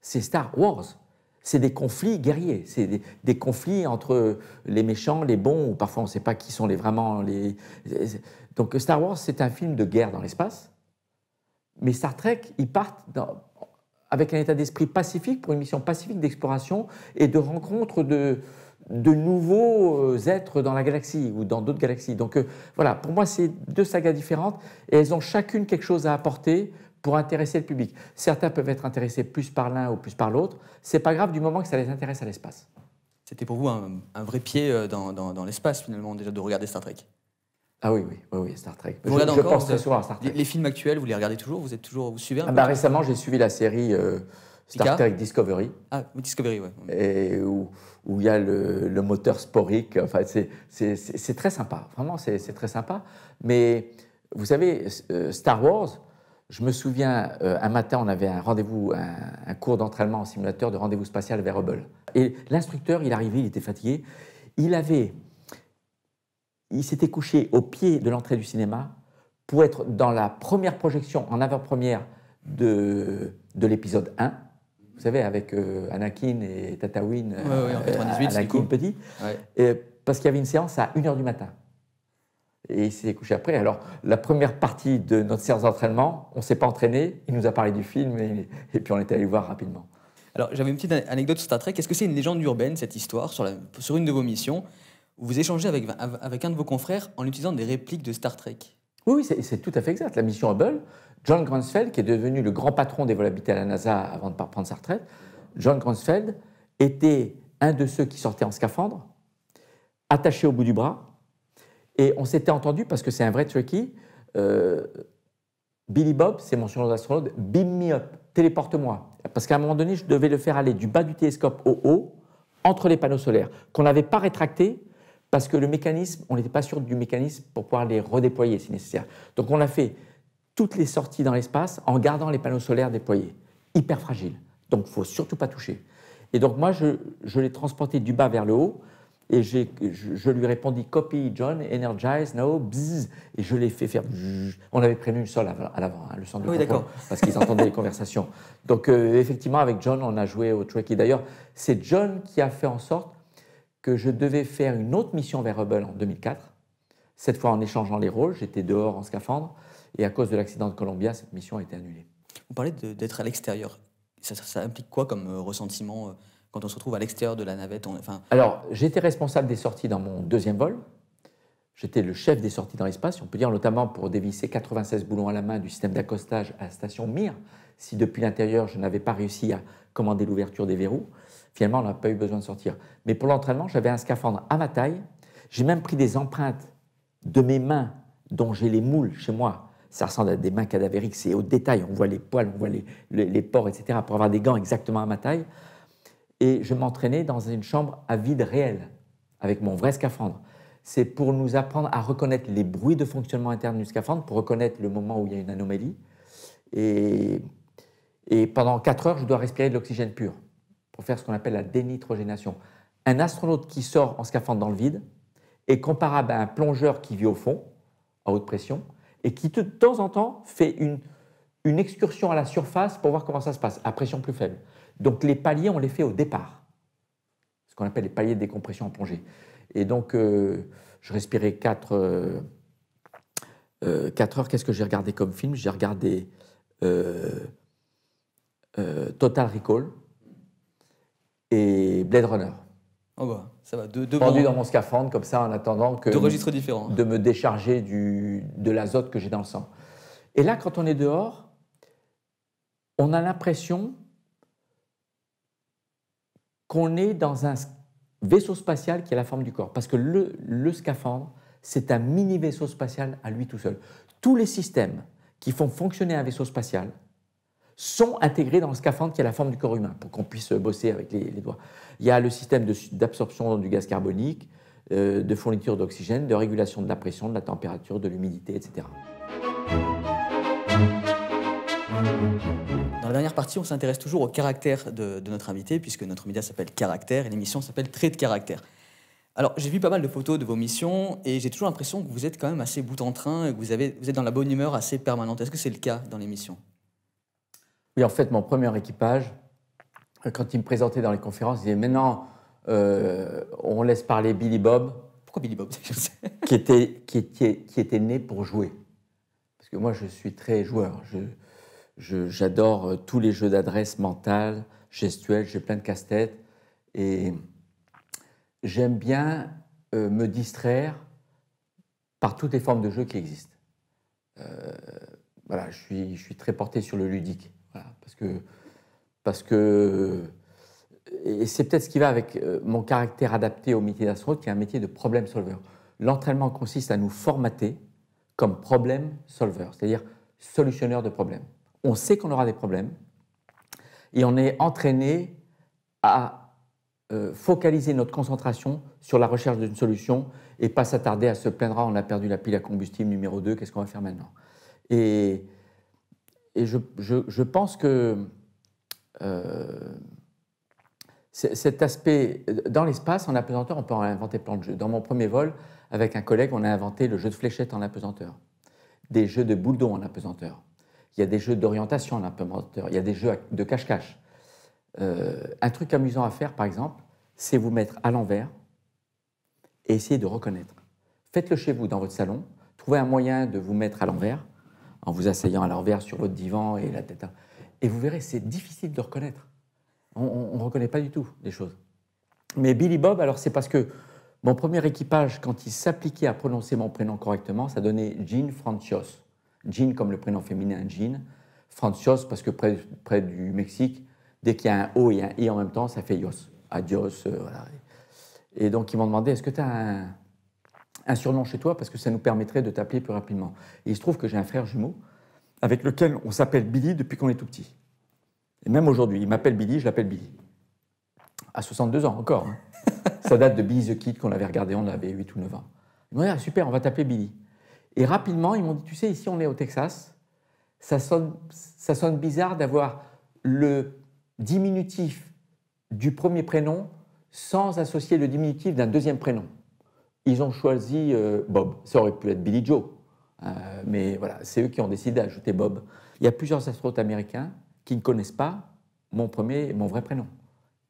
C'est Star Wars. C'est des conflits guerriers. C'est des, conflits entre les méchants, les bons, ou parfois on ne sait pas qui sont les vraiment les. Donc Star Wars, c'est un film de guerre dans l'espace. Mais Star Trek, ils partent dans, avec un état d'esprit pacifique pour une mission pacifique d'exploration et de rencontre de, de nouveaux euh, êtres dans la galaxie ou dans d'autres galaxies. Donc euh, voilà, pour moi, c'est deux sagas différentes et elles ont chacune quelque chose à apporter pour intéresser le public. Certains peuvent être intéressés plus par l'un ou plus par l'autre. C'est pas grave du moment que ça les intéresse à l'espace. C'était pour vous un, vrai pied euh, dans, dans l'espace finalement déjà de regarder Star Trek. Ah oui, oui, oui, Star Trek. je, pense souvent à Star Trek. Les, films actuels, vous les regardez toujours Vous êtes toujours vous suivez un ah bah, Récemment, j'ai suivi la série euh, Star Trek Discovery. Ah, Discovery, oui. Et où il y a le, moteur sporique. Enfin, c'est très sympa. Vraiment, c'est très sympa. Mais vous savez, euh, Star Wars, je me souviens, euh, un matin, on avait un rendez-vous, un, cours d'entraînement en simulateur de rendez-vous spatial vers Hubble. Et l'instructeur, il arrivait, il était fatigué. Il avait il s'était couché au pied de l'entrée du cinéma pour être dans la première projection, en avant-première de, de l'épisode 1. Vous savez, avec euh, Anakin et Tatooine, en 98, euh, Anakin petit, et, parce qu'il y avait une séance à 1h du matin. Et il s'est couché après. Alors, la première partie de notre séance d'entraînement, on ne s'est pas entraîné, il nous a parlé du film, et, puis on est allé voir rapidement. Alors, j'avais une petite anecdote sur Star Trek. ce que c'est une légende urbaine, cette histoire, sur, sur une de vos missions vous échangez avec, avec un de vos confrères en utilisant des répliques de Star Trek. Oui, c'est tout à fait exact. La mission Hubble, John Grunsfeld, qui est devenu le grand patron des vols habités à la NASA avant de prendre sa retraite, John Grunsfeld était un de ceux qui sortaient en scaphandre, attaché au bout du bras, et on s'était entendu parce que c'est un vrai tricky. Euh, Billy Bob, c'est mon surnom d'astronaute, beam me up, téléporte-moi. Parce qu'à un moment donné, je devais le faire aller du bas du télescope au haut, entre les panneaux solaires, qu'on n'avait pas rétractés, parce que le mécanisme, on n'était pas sûr du mécanisme pour pouvoir les redéployer si nécessaire. Donc on a fait toutes les sorties dans l'espace en gardant les panneaux solaires déployés, hyper fragiles. Donc faut surtout pas toucher. Et donc moi, je, l'ai transporté du bas vers le haut. Et je, je, lui répondis copy John, energize now, bzzz. Et je l'ai fait faire. On avait prévenu une seule à l'avant, hein, le centre de parce qu'ils entendaient les conversations. Donc euh, effectivement, avec John, on a joué au tricky. D'ailleurs, c'est John qui a fait en sorte que je devais faire une autre mission vers Hubble en 2004, cette fois en échangeant les rôles, j'étais dehors en scaphandre, et à cause de l'accident de Columbia, cette mission a été annulée. Vous parlez d'être à l'extérieur. Ça, implique quoi comme euh, ressentiment euh, quand on se retrouve à l'extérieur de la navette enfin... Alors, j'étais responsable des sorties dans mon deuxième vol. J'étais le chef des sorties dans l'espace, on peut dire notamment pour dévisser 96 boulons à la main du système d'accostage à la station Mir, si depuis l'intérieur je n'avais pas réussi à commander l'ouverture des verrous. Finalement, on n'a pas eu besoin de sortir. Mais pour l'entraînement, j'avais un scaphandre à ma taille. J'ai même pris des empreintes de mes mains dont j'ai les moules chez moi. Ça ressemble à des mains cadavériques, c'est au détail. On voit les poils, on voit les, pores, etc. pour avoir des gants exactement à ma taille. Et je m'entraînais dans une chambre à vide réel, avec mon vrai scaphandre c'est pour nous apprendre à reconnaître les bruits de fonctionnement interne du scaphandre, pour reconnaître le moment où il y a une anomalie. Et, et pendant 4 heures, je dois respirer de l'oxygène pur pour faire ce qu'on appelle la dénitrogénation. Un astronaute qui sort en scaphandre dans le vide est comparable à un plongeur qui vit au fond, à haute pression, et qui de temps en temps fait une, excursion à la surface pour voir comment ça se passe, à pression plus faible. Donc les paliers, on les fait au départ, ce qu'on appelle les paliers de décompression en plongée. Et donc, euh, je respirais 4, euh, euh, heures. Qu'est-ce que j'ai regardé comme film J'ai regardé Total Recall, et Blade Runner. Oh bah, ça va, deux, deux dans mon scaphandre, comme ça, en attendant que. Deux registres différents. Hein. De me décharger du, de l'azote que j'ai dans le sang. Et là, quand on est dehors, on a l'impression qu'on est dans un vaisseau spatial qui a la forme du corps. Parce que le, le scaphandre, c'est un mini vaisseau spatial à lui tout seul. Tous les systèmes qui font fonctionner un vaisseau spatial, sont intégrés dans le scaphandre qui a la forme du corps humain, pour qu'on puisse bosser avec les, doigts. Il y a le système d'absorption du gaz carbonique, euh, de fourniture d'oxygène, de régulation de la pression, de la température, de l'humidité, etc. Dans la dernière partie, on s'intéresse toujours au caractère de, notre invité, puisque notre média s'appelle Caractère et l'émission s'appelle Trait de caractère. Alors, j'ai vu pas mal de photos de vos missions et j'ai toujours l'impression que vous êtes quand même assez bout en train et que vous, vous êtes dans la bonne humeur assez permanente. Est-ce que c'est le cas dans l'émission oui, en fait, mon premier équipage, quand il me présentait dans les conférences, il disait maintenant, euh, on laisse parler Billy Bob. Pourquoi Billy Bob qui, était, qui, était, qui était né pour jouer. Parce que moi, je suis très joueur. J'adore je, j'adore euh, tous les jeux d'adresse mentale, gestuelle, j'ai plein de casse têtes Et j'aime bien euh, me distraire par toutes les formes de jeux qui existent. voilà, je suis, je suis très porté sur le ludique. Parce que. Parce que et c'est peut-être ce qui va avec euh, mon caractère adapté au métier d'astronaute, qui est un métier de problème solveur. L'entraînement consiste à nous formater comme problème solveur, c'est-à-dire solutionneur de problèmes. On sait qu'on aura des problèmes et on est entraîné à euh, focaliser notre concentration sur la recherche d'une solution et pas s'attarder à se plaindre ah, on a perdu la pile à combustible numéro 2, qu'est-ce qu'on va faire maintenant Et et je, je, pense que euh, cet aspect, dans l'espace, en apesanteur, on peut inventer plein de jeux. Dans mon premier vol, avec un collègue, on a inventé le jeu de fléchettes en apesanteur, des jeux de boules en apesanteur, il y a des jeux d'orientation en apesanteur, il y a des jeux de cache-cache. Euh, un truc amusant à faire, par exemple, c'est vous mettre à l'envers et essayer de reconnaître. Faites-le chez vous, dans votre salon, trouvez un moyen de vous mettre à l'envers en vous asseyant à l'envers sur votre divan et la tête. Hein. Et vous verrez, c'est difficile de reconnaître. On ne reconnaît pas du tout les choses. Mais Billy Bob, alors c'est parce que mon premier équipage, quand il s'appliquait à prononcer mon prénom correctement, ça donnait Jean Francios. Jean comme le prénom féminin Jean. Francios parce que près, du Mexique, dès qu'il y a un O et un I en même temps, ça fait Yos. Adios. Euh, et donc ils m'ont demandé, est-ce que tu as un un surnom chez toi parce que ça nous permettrait de t'appeler plus rapidement. Et il se trouve que j'ai un frère jumeau avec lequel on s'appelle Billy depuis qu'on est tout petit. Et même aujourd'hui, il m'appelle Billy, je l'appelle Billy. À 62 ans encore. Hein. ça date de Billy the Kid qu'on avait regardé, on avait 8 ou 9 ans. Il m'a dit, ah, super, on va t'appeler Billy. Et rapidement, ils m'ont dit, tu sais, ici on est au Texas, ça sonne, ça sonne bizarre d'avoir le diminutif du premier prénom sans associer le diminutif d'un deuxième prénom. Ils ont choisi euh, Bob. Ça aurait pu être Billy Joe. Euh, mais voilà, c'est eux qui ont décidé d'ajouter Bob. Il y a plusieurs astronautes américains qui ne connaissent pas mon premier, mon vrai prénom.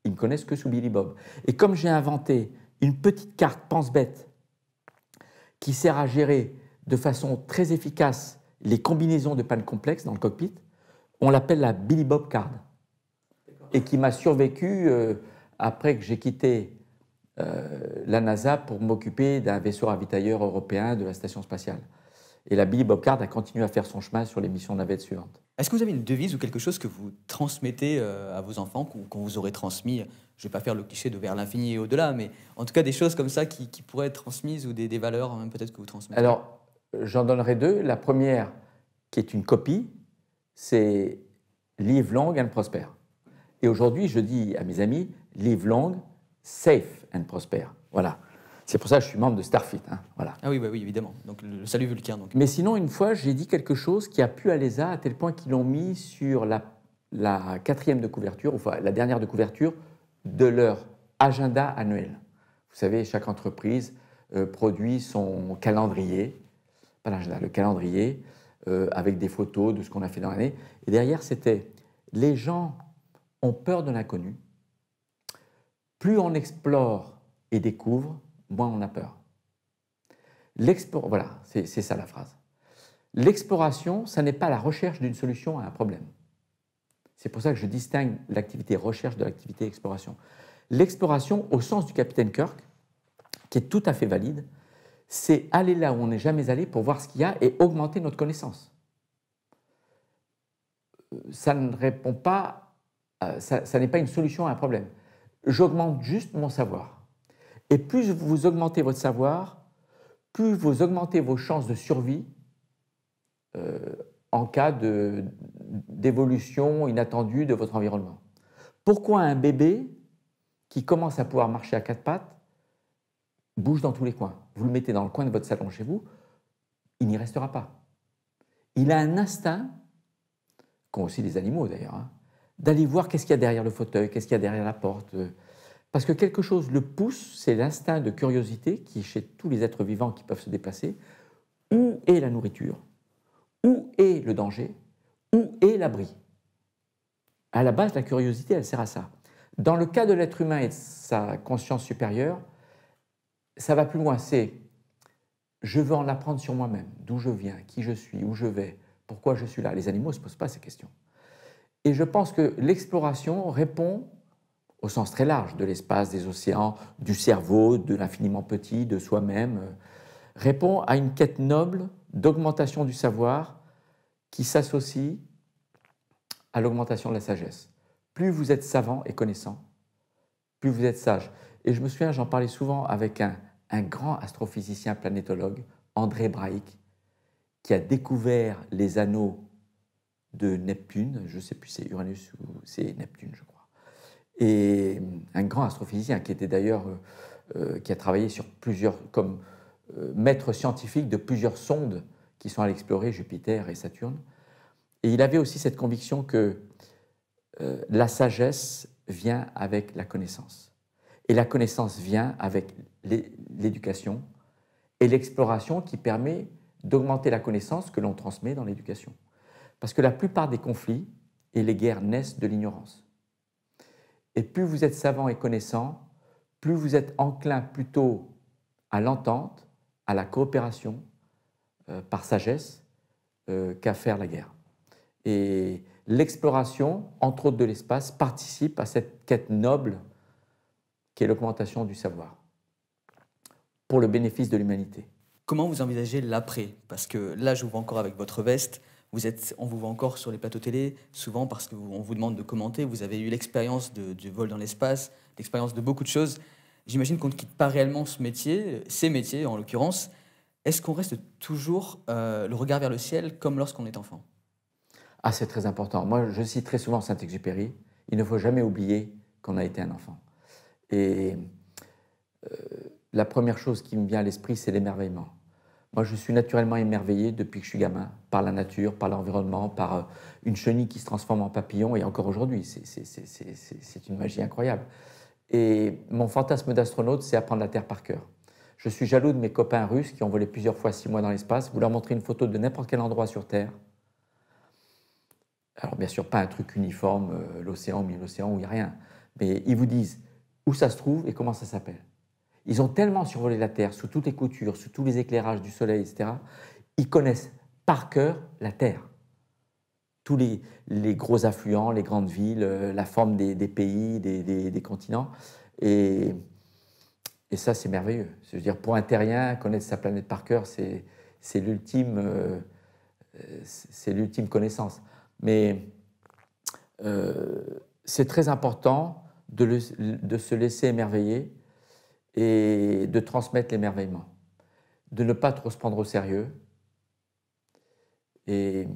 Ils ne connaissent que sous Billy Bob. Et comme j'ai inventé une petite carte pense-bête qui sert à gérer de façon très efficace les combinaisons de panne complexes dans le cockpit, on l'appelle la Billy Bob Card. Et qui m'a survécu euh, après que j'ai quitté euh, la NASA pour m'occuper d'un vaisseau ravitailleur européen de la station spatiale. Et la Billy Bocard a continué à faire son chemin sur les missions navettes suivantes. Est-ce que vous avez une devise ou quelque chose que vous transmettez euh, à vos enfants, qu'on vous aurait transmis Je ne vais pas faire le cliché de vers l'infini et au-delà, mais en tout cas des choses comme ça qui, pourraient être transmises ou des, valeurs hein, peut-être que vous transmettez Alors, j'en donnerai deux. La première, qui est une copie, c'est Live long and prosper. Et aujourd'hui, je dis à mes amis, live long safe and prosper. Voilà. C'est pour ça que je suis membre de Starfit. Hein. voilà. Ah oui, bah oui, évidemment. Donc le salut vulcain. Donc. Mais sinon, une fois, j'ai dit quelque chose qui a pu à l'ESA à tel point qu'ils l'ont mis sur la, quatrième de couverture, enfin la dernière de couverture de leur agenda annuel. Vous savez, chaque entreprise euh, produit son calendrier, pas l'agenda, le calendrier, euh, avec des photos de ce qu'on a fait dans l'année. Et derrière, c'était les gens ont peur de l'inconnu, plus on explore et découvre, moins on a peur. Voilà, c'est ça la phrase. L'exploration, ça n'est pas la recherche d'une solution à un problème. C'est pour ça que je distingue l'activité recherche de l'activité exploration. L'exploration, au sens du capitaine Kirk, qui est tout à fait valide, c'est aller là où on n'est jamais allé pour voir ce qu'il y a et augmenter notre connaissance. Ça ne répond pas, euh, ça n'est pas une solution à un problème j'augmente juste mon savoir. Et plus vous augmentez votre savoir, plus vous augmentez vos chances de survie euh, en cas d'évolution inattendue de votre environnement. Pourquoi un bébé qui commence à pouvoir marcher à quatre pattes bouge dans tous les coins Vous le mettez dans le coin de votre salon chez vous, il n'y restera pas. Il a un instinct, qu'ont aussi les animaux d'ailleurs, hein d'aller voir qu'est-ce qu'il y a derrière le fauteuil, qu'est-ce qu'il y a derrière la porte. Euh. Parce que quelque chose le pousse, c'est l'instinct de curiosité qui chez tous les êtres vivants qui peuvent se déplacer. Où est la nourriture Où est le danger Où est l'abri À la base, la curiosité, elle sert à ça. Dans le cas de l'être humain et de sa conscience supérieure, ça va plus loin. C'est je veux en apprendre sur moi-même, d'où je viens, qui je suis, où je vais, pourquoi je suis là. Les animaux ne se posent pas ces questions. Et je pense que l'exploration répond au sens très large de l'espace, des océans, du cerveau, de l'infiniment petit, de soi-même, euh, répond à une quête noble d'augmentation du savoir qui s'associe à l'augmentation de la sagesse. Plus vous êtes savant et connaissant, plus vous êtes sage. Et je me souviens, j'en parlais souvent avec un, grand astrophysicien planétologue, André Braic, qui a découvert les anneaux de Neptune, je ne sais plus c'est Uranus ou c'est Neptune, je crois. Et euh, un grand astrophysicien qui était d'ailleurs, euh, euh, qui a travaillé sur plusieurs, comme maître scientifique de plusieurs sondes qui sont à explorer Jupiter et Saturne. Et il avait aussi cette conviction que la sagesse vient avec la connaissance. Et la connaissance vient avec l'éducation et l'exploration qui permet d'augmenter la connaissance que l'on transmet dans l'éducation. Parce que la plupart des conflits et les guerres naissent de l'ignorance. Et plus vous êtes savant et connaissant, plus vous êtes enclin plutôt à l'entente, à la coopération, euh, par sagesse, euh, qu'à faire la guerre. Et l'exploration, entre autres de l'espace, participe à cette quête noble qui est l'augmentation du savoir, pour le bénéfice de l'humanité. Comment vous envisagez l'après Parce que là, je vous vois encore avec votre veste, vous êtes, on vous voit encore sur les plateaux télé, souvent parce qu'on vous demande de commenter. Vous avez eu l'expérience du vol dans l'espace, l'expérience de beaucoup de choses. J'imagine qu'on ne quitte pas réellement ce métier, ces métiers en l'occurrence. Est-ce qu'on reste toujours euh, le regard vers le ciel comme lorsqu'on est enfant Ah, c'est très important. Moi, je cite très souvent Saint-Exupéry. Il ne faut jamais oublier qu'on a été un enfant. Et euh, la première chose qui me vient à l'esprit, c'est l'émerveillement. Moi, je suis naturellement émerveillé depuis que je suis gamin, par la nature, par l'environnement, par euh, une chenille qui se transforme en papillon, et encore aujourd'hui, c'est une magie incroyable. Et mon fantasme d'astronaute, c'est apprendre la Terre par cœur. Je suis jaloux de mes copains russes qui ont volé plusieurs fois six mois dans l'espace. Vous leur montrez une photo de n'importe quel endroit sur Terre. Alors bien sûr, pas un truc uniforme, euh, l'océan, mais l'océan où il n'y a rien. Mais ils vous disent où ça se trouve et comment ça s'appelle. Ils ont tellement survolé la Terre sous toutes les coutures, sous tous les éclairages du soleil, etc. Ils connaissent par cœur la Terre. Tous les, gros affluents, les grandes villes, euh, la forme des, pays, des, continents. Et, ça, c'est merveilleux. Je dire, pour un terrien, connaître sa planète par cœur, c'est l'ultime euh, c'est l'ultime connaissance. Mais euh, c'est très important de, se laisser émerveiller et de transmettre l'émerveillement, de ne pas trop se prendre au sérieux et,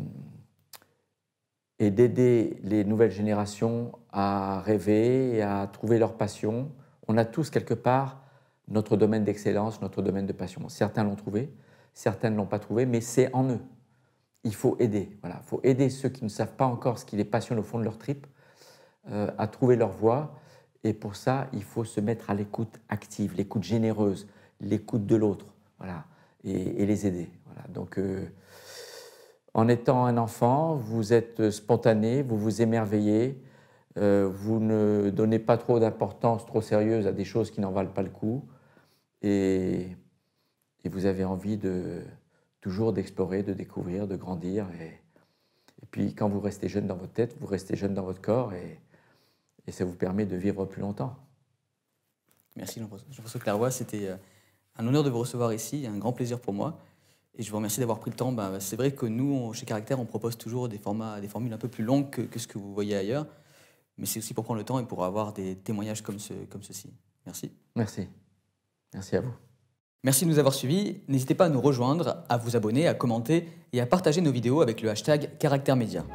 d'aider les nouvelles générations à rêver et à trouver leur passion. On a tous quelque part notre domaine d'excellence, notre domaine de passion. Certains l'ont trouvé, certains ne l'ont pas trouvé, mais c'est en eux. Il faut aider. Voilà, faut aider ceux qui ne savent pas encore ce qui les passionne au fond de leur tripe euh, à trouver leur voie et pour ça, il faut se mettre à l'écoute active, l'écoute généreuse, l'écoute de l'autre, voilà, et, les aider. Voilà. Donc, euh, en étant un enfant, vous êtes spontané, vous vous émerveillez, euh, vous ne donnez pas trop d'importance trop sérieuse à des choses qui n'en valent pas le coup, et, et vous avez envie de toujours d'explorer, de découvrir, de grandir. Et, et puis, quand vous restez jeune dans votre tête, vous restez jeune dans votre corps et et ça vous permet de vivre plus longtemps. Merci Jean-François Clairvoy, c'était euh, un honneur de vous recevoir ici, un grand plaisir pour moi. Et je vous remercie d'avoir pris le temps. Ben, c'est vrai que nous, chez Caractère, on propose toujours des, formats, des formules un peu plus longues que, ce que vous voyez ailleurs. Mais c'est aussi pour prendre le temps et pour avoir des témoignages comme, comme ceci. Merci. Merci. Merci à vous. Merci de nous avoir suivis. N'hésitez pas à nous rejoindre, à vous abonner, à commenter et à partager nos vidéos avec le hashtag Caractère Média.